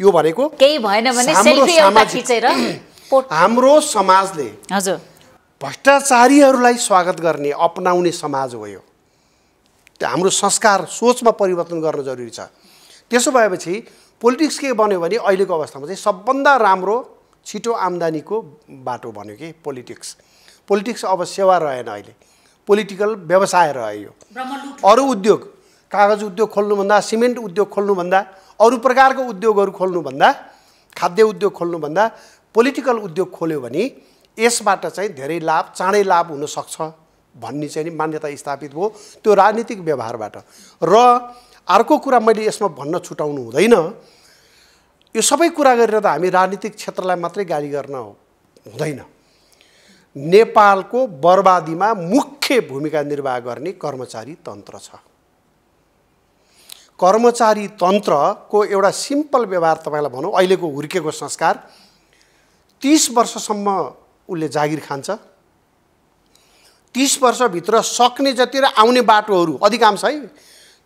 यो भनेको केही भएन भने हाम्रो समाजले हजुर भ्रष्टाचारीहरूलाई स्वागत गर्ने अपनाउने समाज हो यो हाम्रो संस्कार सोचमा परिवर्तन गर्न जरुरी छ त्यसो भएपछि पोलिटिक्स के बन्यो भने अहिलेको अवस्थामा चाहिँ सबभन्दा राम्रो छिटो आम्दानीको बाटो भन्यो कि पोलिटिक्स पोलिटिक्स अब सेवा रहेन अहिले पोलिटिकल व्यवसाय रह्यो यो अरू उद्योग कागज उद्योग खोल्नुभन्दा सिमेन्ट उद्योग खोल्नुभन्दा अरू प्रकारको उद्योगहरू खोल्नुभन्दा खाद्य उद्योग खोल्नुभन्दा पोलिटिकल उद्योग खोल्यो भने यसबाट चाहिँ धेरै लाभ चाँडै लाभ हुनसक्छ भन्ने चाहिँ मान्यता स्थापित भयो त्यो राजनीतिक व्यवहारबाट र अर्को कुरा मैले यसमा भन्न छुटाउनु हुँदैन यो सबै कुरा गरेर त हामी राजनीतिक क्षेत्रलाई मात्रै गाली गर्न हुँदैन नेपालको बर्बादीमा मुख्य भूमिका निर्वाह गर्ने कर्मचारी तन्त्र छ कर्मचारी तन्त्रको एउटा सिम्पल व्यवहार तपाईँलाई भनौँ अहिलेको हुर्केको संस्कार तिस वर्षसम्म उसले जागिर खान्छ तिस वर्षभित्र सक्ने जति र आउने बाटोहरू अधिकांश है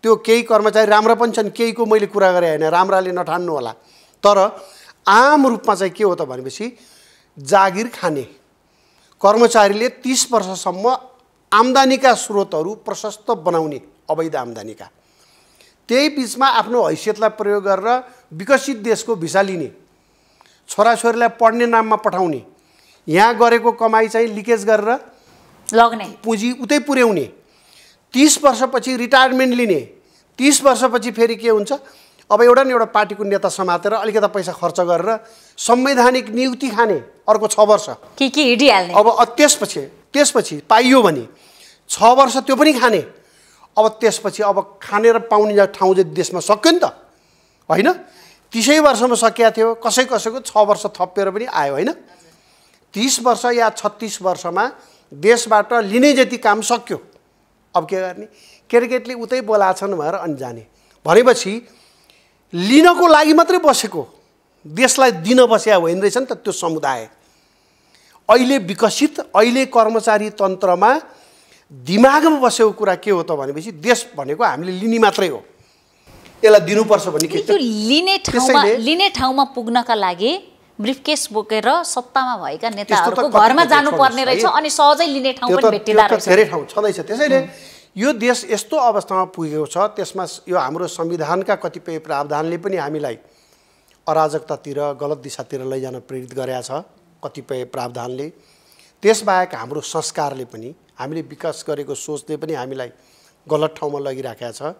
त्यो केही कर्मचारी राम्रा पनि छन् केहीको मैले कुरा गरेँ होइन राम्राले नठान्नु होला तर आम रूपमा चाहिँ के हो त भनेपछि जागिर खाने कर्मचारीले तिस वर्षसम्म आम्दानीका स्रोतहरू प्रशस्त बनाउने अवैध आम्दानीका त्यही बिचमा आफ्नो हैसियतलाई प्रयोग गरेर विकसित देशको भिसा लिने छोराछोरीलाई पढ्ने नाममा पठाउने यहाँ गरेको कमाई चाहिँ लिकेज गरेर लग्ने पुँजी उतै पुर्याउने तिस वर्षपछि रिटायरमेन्ट लिने तिस वर्षपछि फेरि के हुन्छ अब एउटा न एउटा पार्टीको नेता समातेर अलिकता पैसा खर्च गरेर संवैधानिक नियुक्ति खाने अर्को छ वर्ष के के हिँडिहाल्ने अब त्यसपछि त्यसपछि पाइयो भने छ वर्ष त्यो पनि खाने अब त्यसपछि अब खानेर पाउने ठाउँ चाहिँ देशमा सक्यो नि त होइन तिसै वर्षमा सकिया थियो कसै कसैको छ वर्ष थपिएर पनि आयो होइन तिस वर्ष या छत्तिस वर्षमा देशबाट लिने जति काम सक्यो अब के गर्ने क्रिकेटले उतै बोलाछन् भनेर अनि जाने भनेपछि लिनको लागि मात्रै बसेको देशलाई दिन बस्या होइन रहेछ नि त त्यो समुदाय अहिले विकसित अहिले कर्मचारी तन्त्रमा दिमागमा बसेको कुरा के हो त भनेपछि देश भनेको हामीले लिने मात्रै हो यसलाई दिनुपर्छ भन्ने लिने ठाउँमा पुग्नका लागि ब्रिफकेस बोकेर सत्तामा भएका नेताहरूको घरमा जानुपर्ने रहेछ अनि सहजै लिने ठाउँ पनि रहेछ धेरै ठाउँ छँदैछ त्यसैले यो देश यस्तो अवस्थामा पुगेको छ त्यसमा यो हाम्रो संविधानका कतिपय प्रावधानले पनि हामीलाई अराजकतातिर गलत दिशातिर लैजान प्रेरित गरेका छ कतिपय प्रावधानले त्यसबाहेक हाम्रो संस्कारले पनि हामीले विकास गरेको सोचले पनि हामीलाई गलत ठाउँमा लगिराखेका छ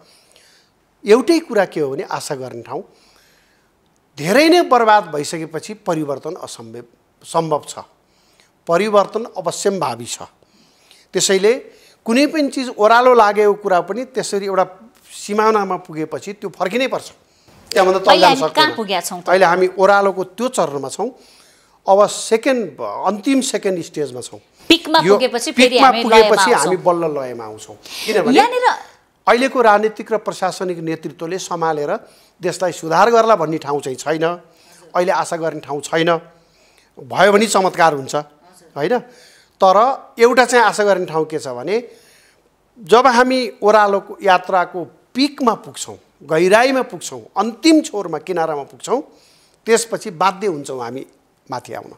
एउटै कुरा के हो भने आशा गर्ने ठाउँ धेरै नै बर्बाद भइसकेपछि परिवर्तन असम्भव सम्भव छ परिवर्तन भावी छ त्यसैले कुनै पनि चिज ओह्रालो लागेको कुरा पनि त्यसरी एउटा सिमानामा पुगेपछि त्यो फर्किनै पर्छ त्यहाँभन्दा तल जान सक्छ अहिले हामी ओह्रालोको त्यो चरणमा छौँ अब सेकेन्ड अन्तिम सेकेन्ड स्टेजमा छौँ पिकमा पुगेपछि हामी बल्ल लयमा आउँछौँ किनभने अहिलेको राजनीतिक र प्रशासनिक नेतृत्वले सम्हालेर देशलाई सुधार गर्ला भन्ने ठाउँ चाहिँ छैन अहिले आशा गर्ने ठाउँ छैन भयो भने चमत्कार हुन्छ होइन तर एउटा चाहिँ आशा गर्ने ठाउँ के छ भने जब हामी ओह्रालोको यात्राको पिकमा पुग्छौँ गहिराइमा पुग्छौँ अन्तिम छोरमा किनारामा पुग्छौँ त्यसपछि बाध्य हुन्छौँ हामी माथि आउन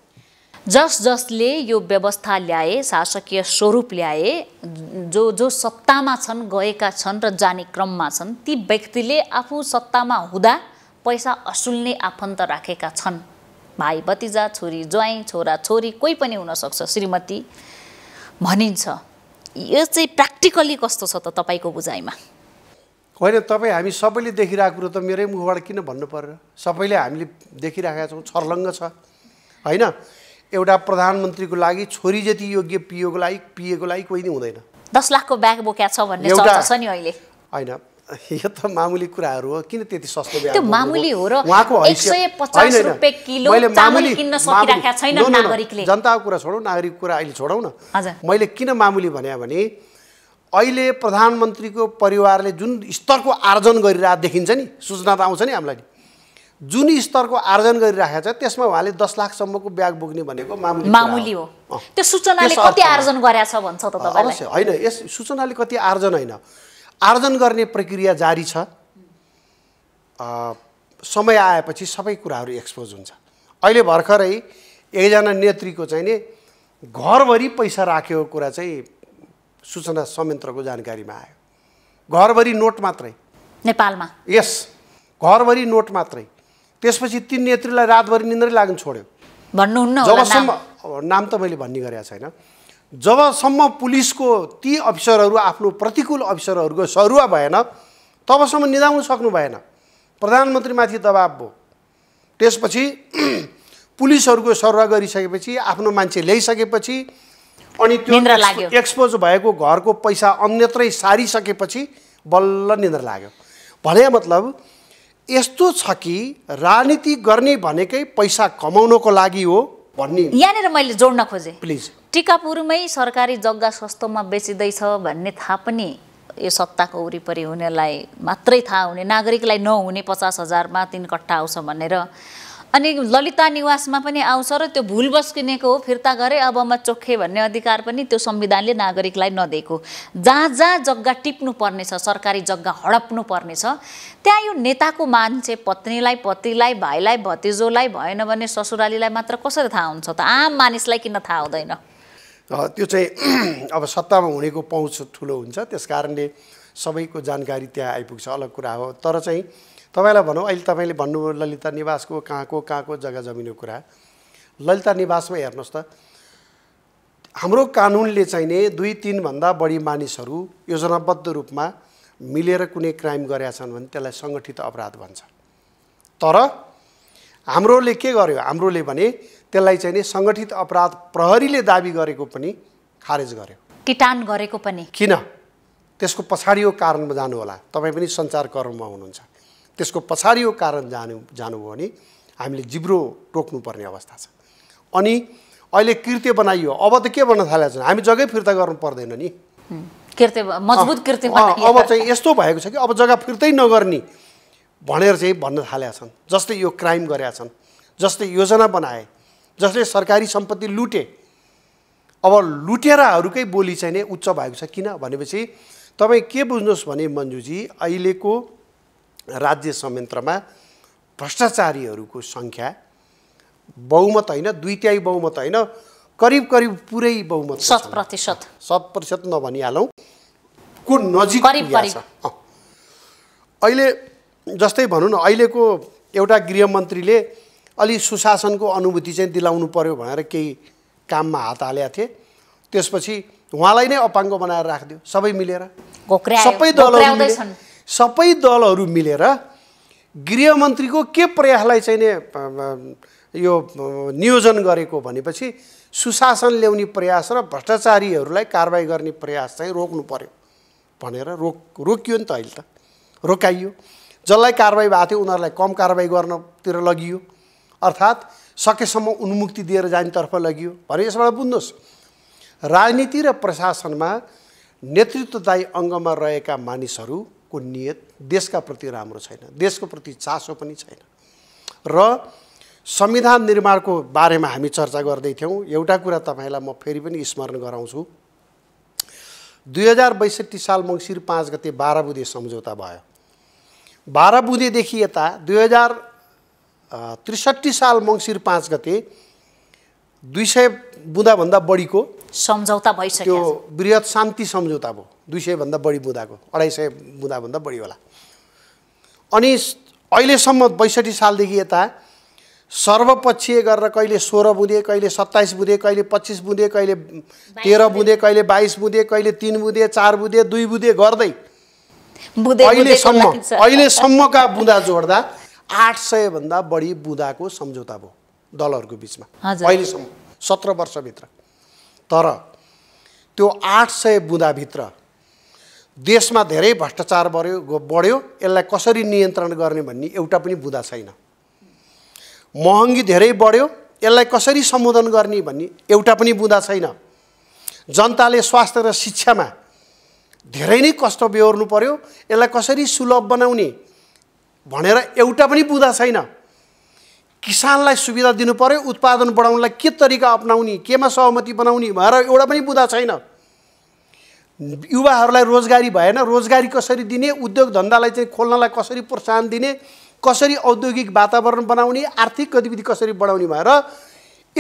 जस जसले यो व्यवस्था ल्याए शासकीय स्वरूप ल्याए जो जो सत्तामा छन् गएका छन् र जाने क्रममा छन् ती व्यक्तिले आफू सत्तामा हुँदा पैसा असुल्ने आफन्त राखेका छन् भाइ भतिजा छोरी ज्वाइँ छोरा छोरी कोही पनि हुनसक्छ श्रीमती भनिन्छ यो चाहिँ प्र्याक्टिकल्ली कस्तो छ त तपाईँको बुझाइमा होइन तपाईँ हामी सबैले देखिरहेको कुरो त मेरै मुखबाट किन भन्नु पऱ्यो सबैले हामीले देखिरहेका छौँ छर्लङ्ग छ होइन एउटा प्रधानमन्त्रीको लागि छोरी जति योग्य पियोको लागि पिएको लागि कोही नै हुँदैन दस लाखको ब्याग बोक्या छ भन्ने चर्चा छ नि अहिले होइन यो त मामुली कुराहरू हो किन त्यति सस्तो त्यो मामुली हो र उहाँको नागरिकले जनताको कुरा छोडौँ नागरिकको कुरा अहिले छोडौँ न मैले किन मामुली भने भने अहिले प्रधानमन्त्रीको परिवारले जुन स्तरको आर्जन गरिरहेको देखिन्छ नि सूचना त आउँछ नि हामीलाई जुन स्तरको आर्जन गरिराखेको छ त्यसमा उहाँले दस लाखसम्मको ब्याग बोक्ने भनेको मामुली हो त्यो सूचनाले कति आर्जन गरेछ भन्छ त अवश्य होइन यस सूचनाले कति आर्जन होइन आर्जन गर्ने प्रक्रिया जारी छ समय आएपछि सबै कुराहरू एक्सपोज हुन्छ अहिले भर्खरै एकजना नेत्रीको चाहिँ नि घरभरि पैसा राखेको कुरा चाहिँ सूचना संयन्त्रको जानकारीमा आयो घरभरि नोट मात्रै नेपालमा यस घरभरि नोट मात्रै त्यसपछि ती नेत्रीलाई रातभरि निन्द्रै लाग्न छोड्यो भन्नुहुन्न जबसम्म नाम त मैले भन्ने गरेको छैन जबसम्म पुलिसको ती अफिसरहरू आफ्नो प्रतिकूल अफिसरहरूको सरुवा भएन तबसम्म निदाउनु सक्नु भएन प्रधानमन्त्रीमाथि दबाब भयो त्यसपछि पुलिसहरूको सरुवा गरिसकेपछि आफ्नो मान्छे ल्याइसकेपछि अनि त्यो एक्सपोज भएको घरको पैसा अन्यत्रै सारिसकेपछि बल्ल निन्द्र लाग्यो भने मतलब यस्तो छ कि राजनीति गर्ने भनेकै पैसा कमाउनको लागि हो भन्ने यहाँनिर मैले जोड्न खोजेँ प्लिज टिकापुरमै सरकारी जग्गा सस्तोमा बेचिँदैछ भन्ने थाहा पनि यो सत्ताको वरिपरि हुनेलाई मात्रै थाहा हुने नागरिकलाई नहुने पचास हजारमा तिन कट्ठा आउँछ भनेर अनि ललिता निवासमा पनि आउँछ र त्यो भुल बस्किनेको हो फिर्ता गरे अब म चोखे भन्ने अधिकार पनि त्यो संविधानले नागरिकलाई नदिएको जहाँ जहाँ जग्गा टिप्नु पर्नेछ सरकारी जग्गा हडप्नु पर्नेछ त्यहाँ यो नेताको मान्छे पत्नीलाई पतिलाई भाइलाई भतिजोलाई भएन भने ससुरालीलाई मात्र कसरी थाहा हुन्छ त आम मानिसलाई किन थाहा हुँदैन त्यो चाहिँ अब सत्तामा हुनेको पहुँच ठुलो हुन्छ त्यस कारणले सबैको जानकारी त्यहाँ आइपुग्छ अलग कुरा हो तर चाहिँ तपाईँलाई भनौँ अहिले तपाईँले भन्नुभयो ललिता निवासको कहाँको कहाँको जग्गा जमिनको कुरा ललिता निवासमा हेर्नुहोस् त हाम्रो कानुनले चाहिने दुई तिनभन्दा बढी मानिसहरू योजनाबद्ध रूपमा मिलेर कुनै क्राइम गरेका छन् भने त्यसलाई सङ्गठित अपराध भन्छ तर हाम्रोले के गर्यो हाम्रोले भने त्यसलाई चाहिँ नि सङ्गठित अपराध प्रहरीले दाबी गरेको पनि खारेज गर्यो किटान गरेको पनि किन त्यसको पछाडिको कारणमा जानुहोला तपाईँ पनि कर्ममा हुनुहुन्छ त्यसको पछाडि यो कारण जानु जानुभयो भने हामीले जिब्रो टोक्नुपर्ने अवस्था छ अनि अहिले कृत्य बनाइयो अब त के भन्न थालेको छ हामी जग्गै फिर्ता गर्नु पर्दैन नि कृत्य मजबुत अब चाहिँ यस्तो भएको छ कि अब जग्गा फिर्तै नगर्ने भनेर चाहिँ भन्न थालेका छन् जसले यो क्राइम गरेका छन् जसले योजना बनाए जसले सरकारी सम्पत्ति लुटे अब लुटेराहरूकै बोली चाहिँ नै उच्च भएको छ किन भनेपछि तपाईँ के बुझ्नुहोस् भने मन्जुजी अहिलेको राज्य संयन्त्रमा भ्रष्टाचारीहरूको सङ्ख्या बहुमत होइन दुई त्याई बहुमत होइन करिब करिब पुरै बहुमत शत प्रतिशत शत प्रतिशत नभनिहालौँ को नजिक अहिले जस्तै भनौँ न अहिलेको एउटा गृहमन्त्रीले अलि सुशासनको अनुभूति चाहिँ दिलाउनु पर्यो भनेर केही काममा हात हालेका थिए त्यसपछि उहाँलाई नै अपाङ्ग बनाएर राखिदियो सबै मिलेर सबै दलहरू सबै दलहरू मिलेर गृहमन्त्रीको के प्रयासलाई चाहिँ यो नियोजन गरेको भनेपछि सुशासन ल्याउने प्रयास र भ्रष्टाचारीहरूलाई कारवाही गर्ने प्रयास चाहिँ रोक्नु पऱ्यो भनेर रोक रोकियो नि त अहिले त रोकाइयो जसलाई कारवाही भएको थियो उनीहरूलाई कम कारवाही गर्नतिर लगियो अर्थात् सकेसम्म उन्मुक्ति दिएर जानेतर्फ लगियो भने यसबाट बुझ्नुहोस् राजनीति र प्रशासनमा नेतृत्वदायी अङ्गमा रहेका मानिसहरू को नियत देशका प्रति राम्रो छैन देशको प्रति चासो पनि छैन र संविधान निर्माणको बारेमा हामी चर्चा गर्दैथ्यौँ एउटा कुरा तपाईँलाई म फेरि पनि स्मरण गराउँछु दुई हजार बैसठी साल मङ्सिर पाँच गते बाह्र बुधे सम्झौता भयो बाह्र बुधेदेखि यता दुई हजार त्रिसठी साल मङ्सिर पाँच गते दुई सय बुँदाभन्दा बढीको सम्झौता भइसक्यो त्यो वृहत शान्ति सम्झौता भयो दुई सयभन्दा बढी बुँदाको अढाई सय बुँदाभन्दा बढी होला अनि अहिलेसम्म बैसठी सालदेखि यता सर्वपक्षीय गरेर कहिले सोह्र बुँदे कहिले सत्ताइस बुँदे कहिले पच्चिस बुँदे कहिले तेह्र बुँदे कहिले बाइस बुँदे कहिले तिन बुँदे चार बुँदे दुई बुँदे गर्दै अहिलेसम्म अहिलेसम्मका बुँदा जोड्दा आठ सयभन्दा बढी बुँदाको सम्झौता भयो दलहरूको बिचमा अहिलेसम्म सत्र वर्षभित्र तर त्यो आठ सय बुँदाभित्र देशमा धेरै भ्रष्टाचार बढ्यो बढ्यो यसलाई कसरी नियन्त्रण गर्ने भन्ने एउटा पनि बुधा छैन महँगी धेरै बढ्यो यसलाई कसरी सम्बोधन गर्ने भन्ने एउटा पनि बुधा छैन जनताले स्वास्थ्य र शिक्षामा धेरै नै कष्ट बेहोर्नु पऱ्यो यसलाई कसरी सुलभ बनाउने भनेर एउटा पनि बुदा छैन किसानलाई सुविधा दिनु पऱ्यो उत्पादन बढाउनलाई के तरिका अप्नाउने केमा सहमति बनाउने भनेर एउटा पनि बुधा छैन युवाहरूलाई रोजगारी भएन रोजगारी कसरी दिने उद्योग धन्दालाई चाहिँ खोल्नलाई कसरी प्रोत्साहन दिने कसरी औद्योगिक वातावरण बनाउने आर्थिक गतिविधि कसरी बढाउने भएर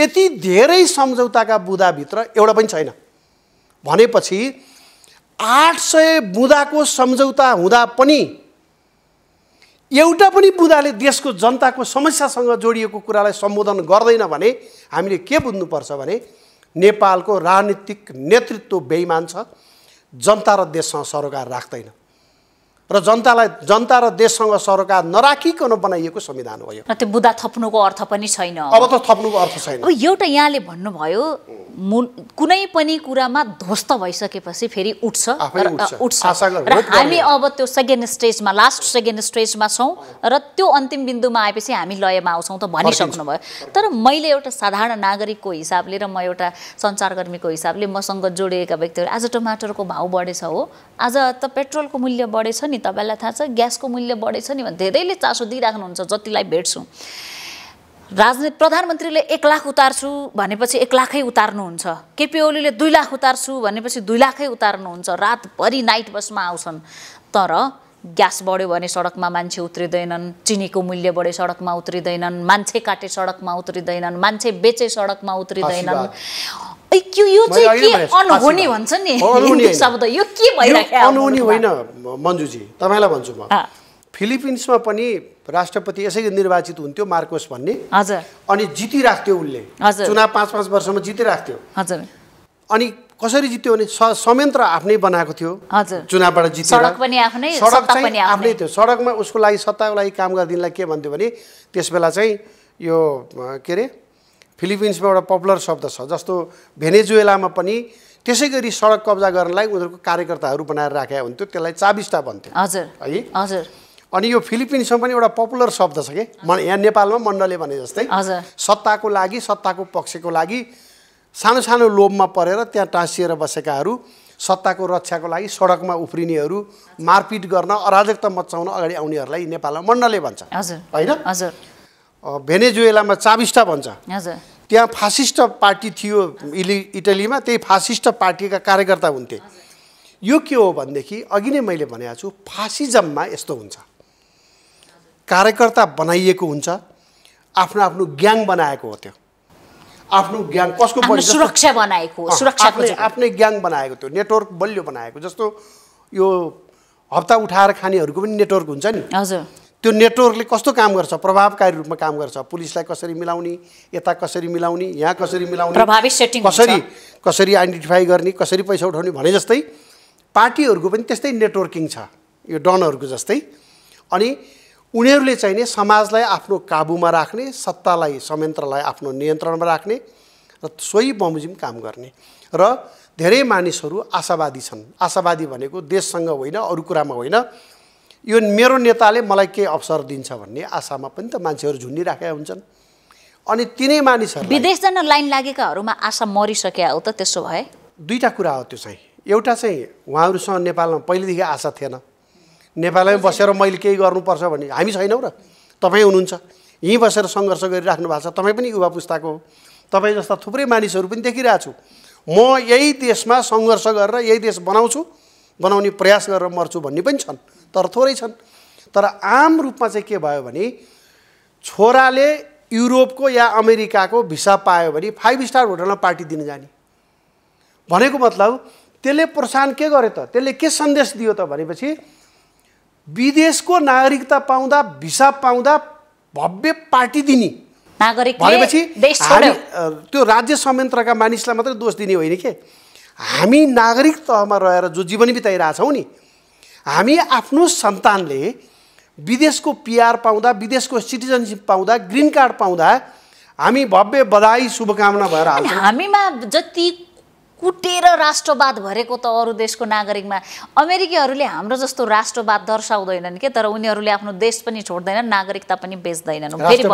यति धेरै सम्झौताका बुदाभित्र एउटा पनि छैन भनेपछि आठ सय बुँदाको सम्झौता हुँदा पनि एउटा पनि बुँदाले देशको जनताको समस्यासँग जोडिएको कुरालाई सम्बोधन गर्दैन भने हामीले के बुझ्नुपर्छ भने नेपालको राजनीतिक नेतृत्व बेइमान छ जनता र देशसँग सरोकार राख्दैन र जनतालाई जनता र देशसँग सरकार नराखिकन बनाइएको संविधान हो यो त्यो बुदा थप्नुको अर्थ पनि छैन अब त थप्नुको अर्थ छैन एउटा यहाँले भन्नुभयो कुनै पनि कुरामा ध्वस्त भइसकेपछि फेरि उठ्छ उठ्छ हामी अब त्यो सेकेन्ड स्टेजमा लास्ट सेकेन्ड स्टेजमा छौँ र त्यो अन्तिम बिन्दुमा आएपछि हामी लयमा आउँछौँ त भनिसक्नुभयो तर मैले एउटा साधारण नागरिकको हिसाबले र म एउटा सञ्चारकर्मीको हिसाबले मसँग जोडिएका व्यक्तिहरू आज टमाटरको भाउ बढेछ हो आज त पेट्रोलको मूल्य बढेछ नि नि तपाईँलाई थाहा छ ग्यासको मूल्य बढेछ नि भने धेरैले चासो दिइराख्नुहुन्छ जतिलाई भेट्छु राजनीति प्रधानमन्त्रीले एक लाख उतार्छु भनेपछि एक लाखै उतार्नुहुन्छ केपी ओलीले दुई लाख उतार्छु भनेपछि दुई लाखै उतार्नुहुन्छ रातभरि नाइट बसमा आउँछन् तर ग्यास बढ्यो भने सडकमा मान्छे उत्रिँदैनन् चिनीको मूल्य बढ्यो सडकमा उत्रिँदैनन् मान्छे काटे सडकमा उत्रिँदैनन् मान्छे बेचे सडकमा उत्रिँदैनन् यो होइन मन्जुजी तपाईँलाई भन्छु म फिलिपिन्समा पनि राष्ट्रपति यसरी निर्वाचित हुन्थ्यो मार्कोस भन्ने हजुर अनि जितिराख्थ्यो उसले चुनाव पाँच पाँच वर्षमा जितिराख्थ्यो हजुर अनि कसरी जित्यो भने संयन्त्र आफ्नै बनाएको थियो चुनावबाट जित्यो सडक आफ्नै सडक चाहिँ आफ्नै थियो सडकमा उसको लागि सत्ताको लागि काम गरिदिनलाई के भन्थ्यो भने त्यस बेला चाहिँ यो के अरे फिलिपिन्समा एउटा पपुलर शब्द छ जस्तो भेनेजुएलामा पनि त्यसै गरी सडक कब्जा गर्नलाई उनीहरूको कार्यकर्ताहरू बनाएर राखेको हुन्थ्यो त्यसलाई चाबिस्टा भन्थ्यो हजुर है हजुर अनि यो फिलिपिन्समा पनि एउटा पपुलर शब्द छ कि म यहाँ नेपालमा मण्डले भने जस्तै सत्ताको लागि सत्ताको पक्षको लागि सानो सानो लोभमा परेर त्यहाँ टाँसिएर बसेकाहरू सत्ताको रक्षाको लागि सडकमा उफ्रिनेहरू मारपिट गर्न अराजकता मचाउन अगाडि आउनेहरूलाई नेपालमा मण्डले भन्छ होइन हजुर भेनेजुएलामा चाबिस्टा भन्छ त्यहाँ फासिस्ट पार्टी थियो इलि इटलीमा त्यही फासिस्ट पार्टीका कार्यकर्ता हुन्थे यो के हो भनेदेखि अघि नै मैले भनेको छु फासिजममा यस्तो हुन्छ कार्यकर्ता बनाइएको हुन्छ आफ्नो आफ्नो ग्याङ बनाएको हो त्यो आफ्नो ग्याङ कसको सुरक्षा बनाएको आफ्नै ग्याङ बनाएको त्यो नेटवर्क बलियो बनाएको जस्तो यो हप्ता उठाएर खानेहरूको पनि नेटवर्क हुन्छ नि हजुर त्यो नेटवर्कले कस्तो काम गर्छ प्रभावकारी रूपमा काम गर्छ पुलिसलाई कसरी मिलाउने यता कसरी मिलाउने यहाँ कसरी मिलाउने प्रभावी सेटिङ कसरी कसरी आइडेन्टिफाई गर्ने कसरी पैसा उठाउने भने जस्तै पार्टीहरूको पनि त्यस्तै नेटवर्किङ छ यो डनहरूको जस्तै अनि उनीहरूले चाहिने समाजलाई आफ्नो काबुमा राख्ने सत्तालाई संयन्त्रलाई आफ्नो नियन्त्रणमा राख्ने र सोही बमोजिम काम गर्ने र धेरै मानिसहरू आशावादी छन् आशावादी भनेको देशसँग होइन अरू कुरामा होइन यो मेरो नेताले मलाई केही अवसर दिन्छ भन्ने आशामा पनि त मान्छेहरू झुन्डिराखेका हुन्छन् अनि तिनै मानिसहरू विदेश जान लाइन लागेकाहरूमा आशा मरिसक्या हो त त्यसो भए दुईवटा कुरा हो त्यो चाहिँ एउटा चाहिँ उहाँहरूसँग नेपालमा पहिलेदेखि आशा थिएन नेपालमै बसेर मैले केही गर्नुपर्छ भने हामी छैनौँ र तपाईँ हुनुहुन्छ यहीँ बसेर सङ्घर्ष गरिराख्नु भएको छ तपाईँ पनि युवा पुस्ताको हो तपाईँ जस्ता थुप्रै मानिसहरू पनि देखिरहेको छु म यही देशमा सङ्घर्ष गरेर यही देश बनाउँछु बनाउने प्रयास गरेर मर्छु भन्ने पनि छन् तर थोरै छन् तर आम रूपमा चाहिँ के भयो भने छोराले युरोपको या अमेरिकाको भिसा पायो भने फाइभ स्टार होटलमा पार्टी दिन जाने भनेको मतलब त्यसले प्रोत्साहन के गर्यो त त्यसले के सन्देश दियो त भनेपछि विदेशको नागरिकता पाउँदा भिसा पाउँदा भव्य पार्टी दिने भनेपछि त्यो राज्य संयन्त्रका मानिसलाई मात्रै दोष दिने होइन के हामी नागरिक तहमा रहेर जो जीवन बिताइरहेछौँ नि हामी आफ्नो सन्तानले विदेशको पिआर पाउँदा विदेशको सिटिजनसिप पाउँदा ग्रिन कार्ड पाउँदा हामी भव्य बधाई शुभकामना भएर हाल्छौँ हामीमा जति कुटेर राष्ट्रवाद भरेको त अरू देशको नागरिकमा अमेरिकीहरूले हाम्रो जस्तो राष्ट्रवाद दर्शाउँदैनन् के तर उनीहरूले आफ्नो देश पनि छोड्दैनन् नागरिकता पनि बेच्दैनन् फेरि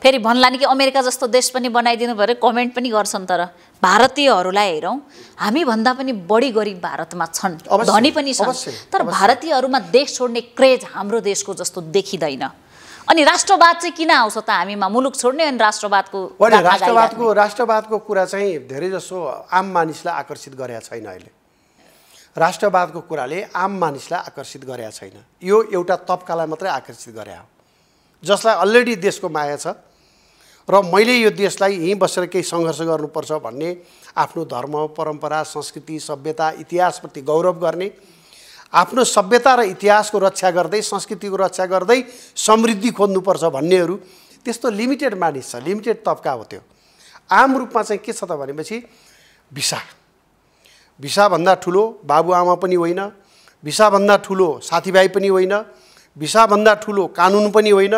फेरि भन्ला नि कि अमेरिका जस्तो देश पनि बनाइदिनु भयो कमेन्ट पनि गर्छन् तर भारतीयहरूलाई हेरौँ हामीभन्दा पनि बढी गरिब भारतमा छन् धनी पनि छन् तर भारतीयहरूमा देश छोड्ने क्रेज हाम्रो देशको जस्तो देखिँदैन अनि राष्ट्रवाद चाहिँ किन आउँछ त हामीमा मुलुक छोड्ने अनि राष्ट्रवादको राष्ट्रवादको राष्ट्रवादको कुरा चाहिँ धेरै जसो आम मानिसलाई आकर्षित गरेका छैन अहिले राष्ट्रवादको कुराले आम मानिसलाई आकर्षित गरेका छैन यो एउटा तब्कालाई मात्रै आकर्षित गरे हो जसलाई अलरेडी देशको माया छ र मैले यो देशलाई यहीँ बसेर केही सङ्घर्ष गर्नुपर्छ भन्ने आफ्नो धर्म परम्परा संस्कृति सभ्यता इतिहासप्रति गौरव गर्ने आफ्नो सभ्यता र इतिहासको रक्षा गर्दै संस्कृतिको रक्षा गर्दै समृद्धि खोज्नुपर्छ भन्नेहरू त्यस्तो लिमिटेड मानिस छ लिमिटेड तब्का हो त्यो आम रूपमा चाहिँ के छ त भनेपछि भिसा भिसाभन्दा ठुलो बाबुआमा पनि होइन भिसाभन्दा ठुलो साथीभाइ पनि होइन भिसाभन्दा ठुलो कानुन पनि होइन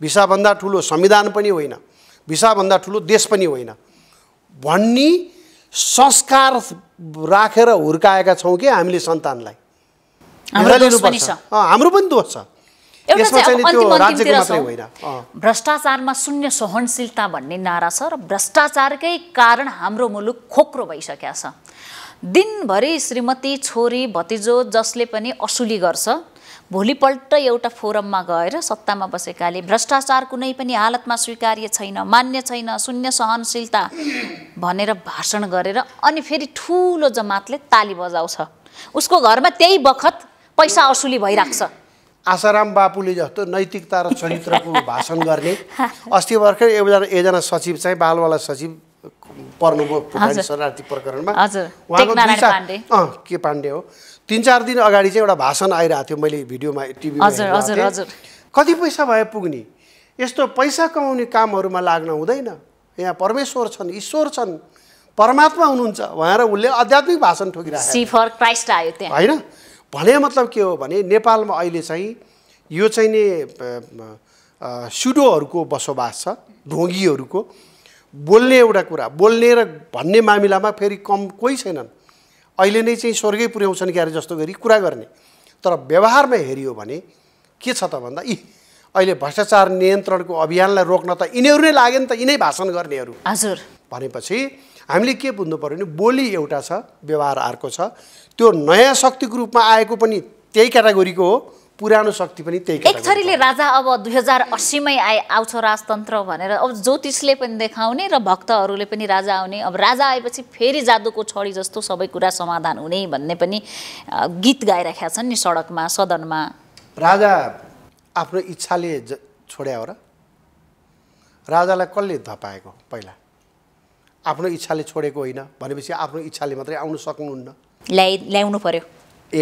भिसाभन्दा ठुलो संविधान पनि होइन भिसाभन्दा ठुलो देश पनि होइन भन्ने संस्कार राखेर हुर्काएका छौँ कि हामीले सन्तानलाई हाम्रो पनि दोष छ भ्रष्टाचारमा शून्य सहनशीलता भन्ने नारा छ र भ्रष्टाचारकै कारण हाम्रो मुलुक खोक्रो भइसकेका छ दिनभरि श्रीमती छोरी भतिजो जसले पनि असुली गर्छ भोलिपल्ट एउटा फोरममा गएर सत्तामा बसेकाले भ्रष्टाचार कुनै पनि हालतमा स्वीकार्य छैन मान्य छैन शून्य सहनशीलता भनेर भाषण गरेर अनि फेरि ठुलो जमातले ताली बजाउँछ उसको घरमा त्यही बखत पैसा असुली भइरहेको छ आसाराम बापुले जस्तो नैतिकता र चरित्रको भाषण गर्ने अस्ति भर्खर एउटा एकजना सचिव चाहिँ बालवाला सचिव पर्नुभयो शरणार्थी प्रकरणमा उहाँको के पाण्डे हो तिन चार दिन अगाडि चाहिँ एउटा भाषण आइरहेको थियो मैले भिडियोमा टिभीमा कति पैसा भए पुग्ने यस्तो पैसा कमाउने कामहरूमा लाग्न हुँदैन यहाँ परमेश्वर छन् ईश्वर छन् परमात्मा हुनुहुन्छ भनेर उसले आध्यात्मिक भाषण ठोकिरहेको होइन भने मतलब के हो भने नेपालमा अहिले चाहिँ यो चाहिँ नि सुडोहरूको बसोबास छ ढोङ्गीहरूको बोल्ने एउटा कुरा बोल्ने र भन्ने मामिलामा फेरि कम कोही छैनन् अहिले नै चाहिँ स्वर्गै पुर्याउँछन् क्यारे जस्तो गरी कुरा गर्ने तर व्यवहारमा हेरियो भने के छ त भन्दा इ अहिले भ्रष्टाचार नियन्त्रणको अभियानलाई रोक्न त यिनीहरू नै लाग्यो नि त यिनै भाषण गर्नेहरू हजुर भनेपछि हामीले के बुझ्नु पऱ्यो भने बोली एउटा छ व्यवहार अर्को छ त्यो नयाँ शक्तिको रूपमा आएको पनि त्यही क्याटागोरीको हो पुरानो शक्ति पनि त्यही एक थरीले राजा अब दुई हजार अस्सीमै आए आउँछ राजतन्त्र भनेर अब ज्योतिषले पनि देखाउने र भक्तहरूले पनि राजा आउने अब राजा आएपछि फेरि जादुको छडी जस्तो सबै कुरा समाधान हुने भन्ने पनि गीत गाइराखेका छन् नि सडकमा सदनमा राजा आफ्नो इच्छाले छोड्या हो र राजालाई कसले धपाएको पहिला आफ्नो इच्छाले छोडेको होइन भनेपछि आफ्नो इच्छाले मात्रै आउनु सक्नुहुन्न ल्याइ ल्याउनु पर्यो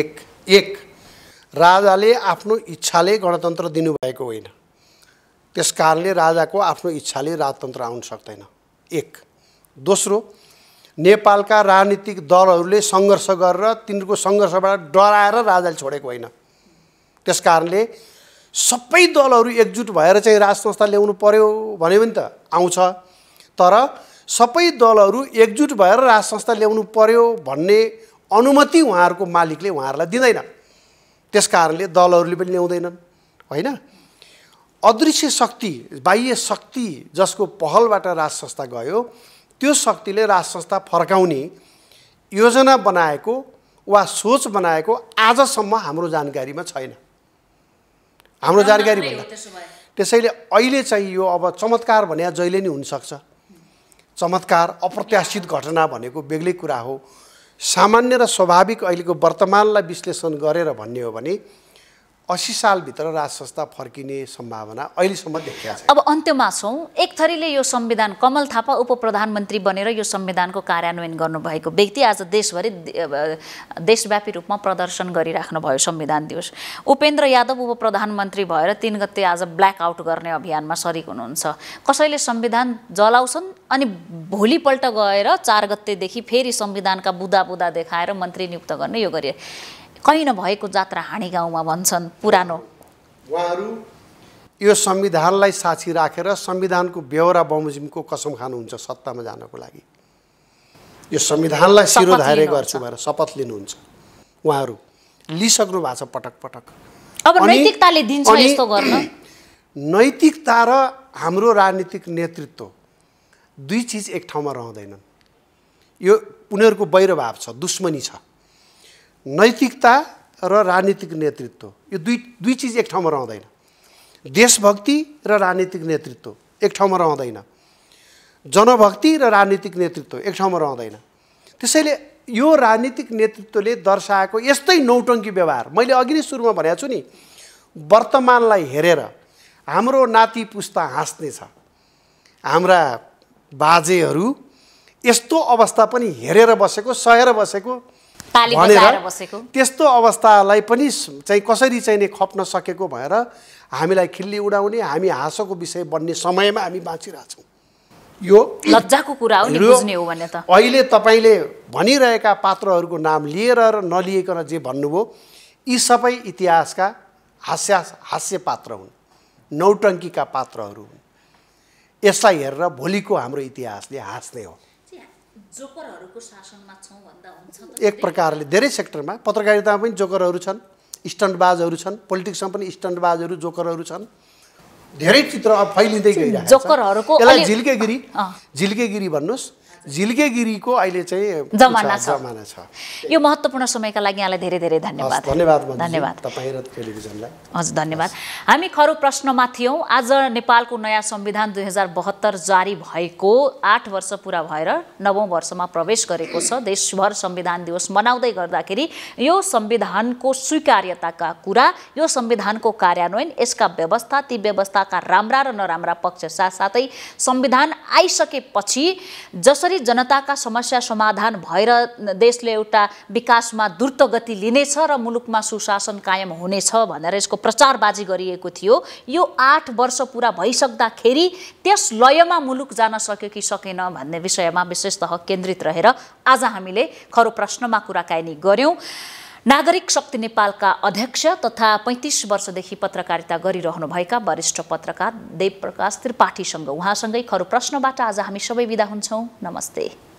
एक एक राजाले आफ्नो इच्छाले गणतन्त्र दिनुभएको होइन त्यस कारणले राजाको आफ्नो इच्छाले राजतन्त्र आउन सक्दैन एक दोस्रो नेपालका राजनीतिक दलहरूले सङ्घर्ष गरेर तिनीहरूको सङ्घर्षबाट डराएर राजाले छोडेको होइन त्यस कारणले सबै दलहरू एकजुट भएर चाहिँ राज संस्था ल्याउनु पर्यो भन्यो भने त आउँछ तर सबै दलहरू एकजुट भएर राज संस्था ल्याउनु पर्यो भन्ने अनुमति उहाँहरूको मालिकले उहाँहरूलाई दिँदैन त्यस कारणले दलहरूले पनि ल्याउँदैनन् होइन अदृश्य शक्ति बाह्य शक्ति जसको पहलबाट राज संस्था गयो त्यो शक्तिले राज संस्था फर्काउने योजना बनाएको वा सोच बनाएको आजसम्म हाम्रो जानकारीमा छैन हाम्रो जानकारी भन्दा त्यसैले अहिले चाहिँ यो अब चमत्कार भने जहिले नै हुनसक्छ चमत्कार अप्रत्याशित घटना भनेको बेग्लै कुरा हो सामान्य र स्वाभाविक अहिलेको वर्तमानलाई विश्लेषण गरेर भन्ने हो भने असी सालभित्र राज संस्था फर्किने सम्भावना अहिलेसम्म देखिया छ अब अन्त्यमा छौँ एक थरीले यो संविधान कमल थापा उप प्रधानमन्त्री बनेर यो संविधानको कार्यान्वयन गर्नुभएको व्यक्ति आज देशभरि देशव्यापी रूपमा प्रदर्शन गरिराख्नुभयो संविधान दिवस उपेन्द्र यादव उप प्रधानमन्त्री भएर तिन गते आज ब्ल्याक आउट गर्ने अभियानमा सरिक हुनुहुन्छ कसैले संविधान जलाउँछन् अनि भोलिपल्ट गएर चार गतेदेखि फेरि संविधानका बुदा बुदा देखाएर मन्त्री नियुक्त गर्ने यो गरे कहीँ नभएको जात्रा हाँडी गाउँमा भन्छन् पुरानो उहाँहरू यो संविधानलाई साक्षी राखेर रा, संविधानको बेहोरा बमोजिमको कसम खानुहुन्छ सत्तामा जानको लागि यो संविधानलाई सिरोधारे गर्छु भनेर शपथ लिनुहुन्छ उहाँहरू लिइसक्नु भएको छ पटक पटक अब नैतिकताले दिन्छ यस्तो गर्न नैतिकता र हाम्रो राजनीतिक नेतृत्व दुई चिज एक ठाउँमा रहँदैनन् यो उनीहरूको वैरभाव छ दुश्मनी छ नैतिकता र राजनीतिक नेतृत्व यो दुई दुई चिज एक ठाउँमा रहँदैन देशभक्ति र राजनीतिक नेतृत्व एक ठाउँमा रहँदैन जनभक्ति र राजनीतिक नेतृत्व एक ठाउँमा रहँदैन त्यसैले यो राजनीतिक नेतृत्वले दर्शाएको यस्तै नौटङ्की व्यवहार मैले अघि नै सुरुमा भनेको छु नि वर्तमानलाई हेरेर हाम्रो नाति पुस्ता हाँस्ने छ हाम्रा बाजेहरू यस्तो अवस्था पनि हेरेर बसेको सहेर बसेको बसेको त्यस्तो अवस्थालाई पनि चाहिँ कसरी चाहिँ खप्न सकेको भएर हामीलाई खिल्ली उडाउने हामी हाँसोको विषय बन्ने समयमा हामी बाँचिरहेछौँ यो लज्जाको कुरा हो हो भने त अहिले तपाईँले भनिरहेका पात्रहरूको नाम लिएर र र जे भन्नुभयो यी सबै इतिहासका हास्य हास्य पात्र हुन् नौटङ्कीका पात्रहरू हुन् यसलाई हेरेर भोलिको हाम्रो इतिहासले हाँस्ने हो जोकरहरूको शासनमा छौँ भन्दा हुन्छ एक प्रकारले धेरै सेक्टरमा पत्रकारितामा पनि जोकरहरू छन् स्टन्टबाजहरू छन् पोलिटिक्समा पनि स्टन्टबाजहरू जोकरहरू छन् धेरै चित्र फैलिँदै गइरहेको झिल्केगिरी झिल्केगिरी भन्नुहोस् झिल्केगिरीको अहिले चाहिँ जमाना छ जमाना छ यो महत्त्वपूर्ण समयका लागि यहाँलाई धेरै धेरै धन्यवाद धन्यवाद धन्यवाद तपाईँ र टेलिभिजनलाई हजुर धन्यवाद हामी खरो प्रश्नमा थियौँ आज नेपालको नयाँ संविधान दुई हजार बहत्तर जारी भएको आठ वर्ष पुरा भएर नवौँ वर्षमा प्रवेश गरेको छ देशभर संविधान दिवस मनाउँदै गर्दाखेरि यो संविधानको स्वीकार्यताका कुरा यो संविधानको कार्यान्वयन यसका व्यवस्था ती व्यवस्थाका राम्रा र नराम्रा पक्ष साथसाथै संविधान आइसकेपछि जसरी कसरी जनताका समस्या समाधान भएर देशले एउटा विकासमा द्रुत गति लिनेछ र मुलुकमा सुशासन कायम हुनेछ भनेर यसको प्रचारबाजी गरिएको थियो यो आठ वर्ष पुरा भइसक्दाखेरि त्यस लयमा मुलुक जान सक्यो कि सकेन भन्ने विषयमा विशेषतः केन्द्रित रहेर आज हामीले खरो प्रश्नमा कुराकानी गऱ्यौँ नागरिक शक्ति नेपालका अध्यक्ष तथा पैँतिस वर्षदेखि पत्रकारिता गरिरहनुभएका वरिष्ठ पत्रकार देवप्रकाश त्रिपाठीसँग उहाँसँगै खरु प्रश्नबाट आज हामी सबै विदा हुन्छौँ नमस्ते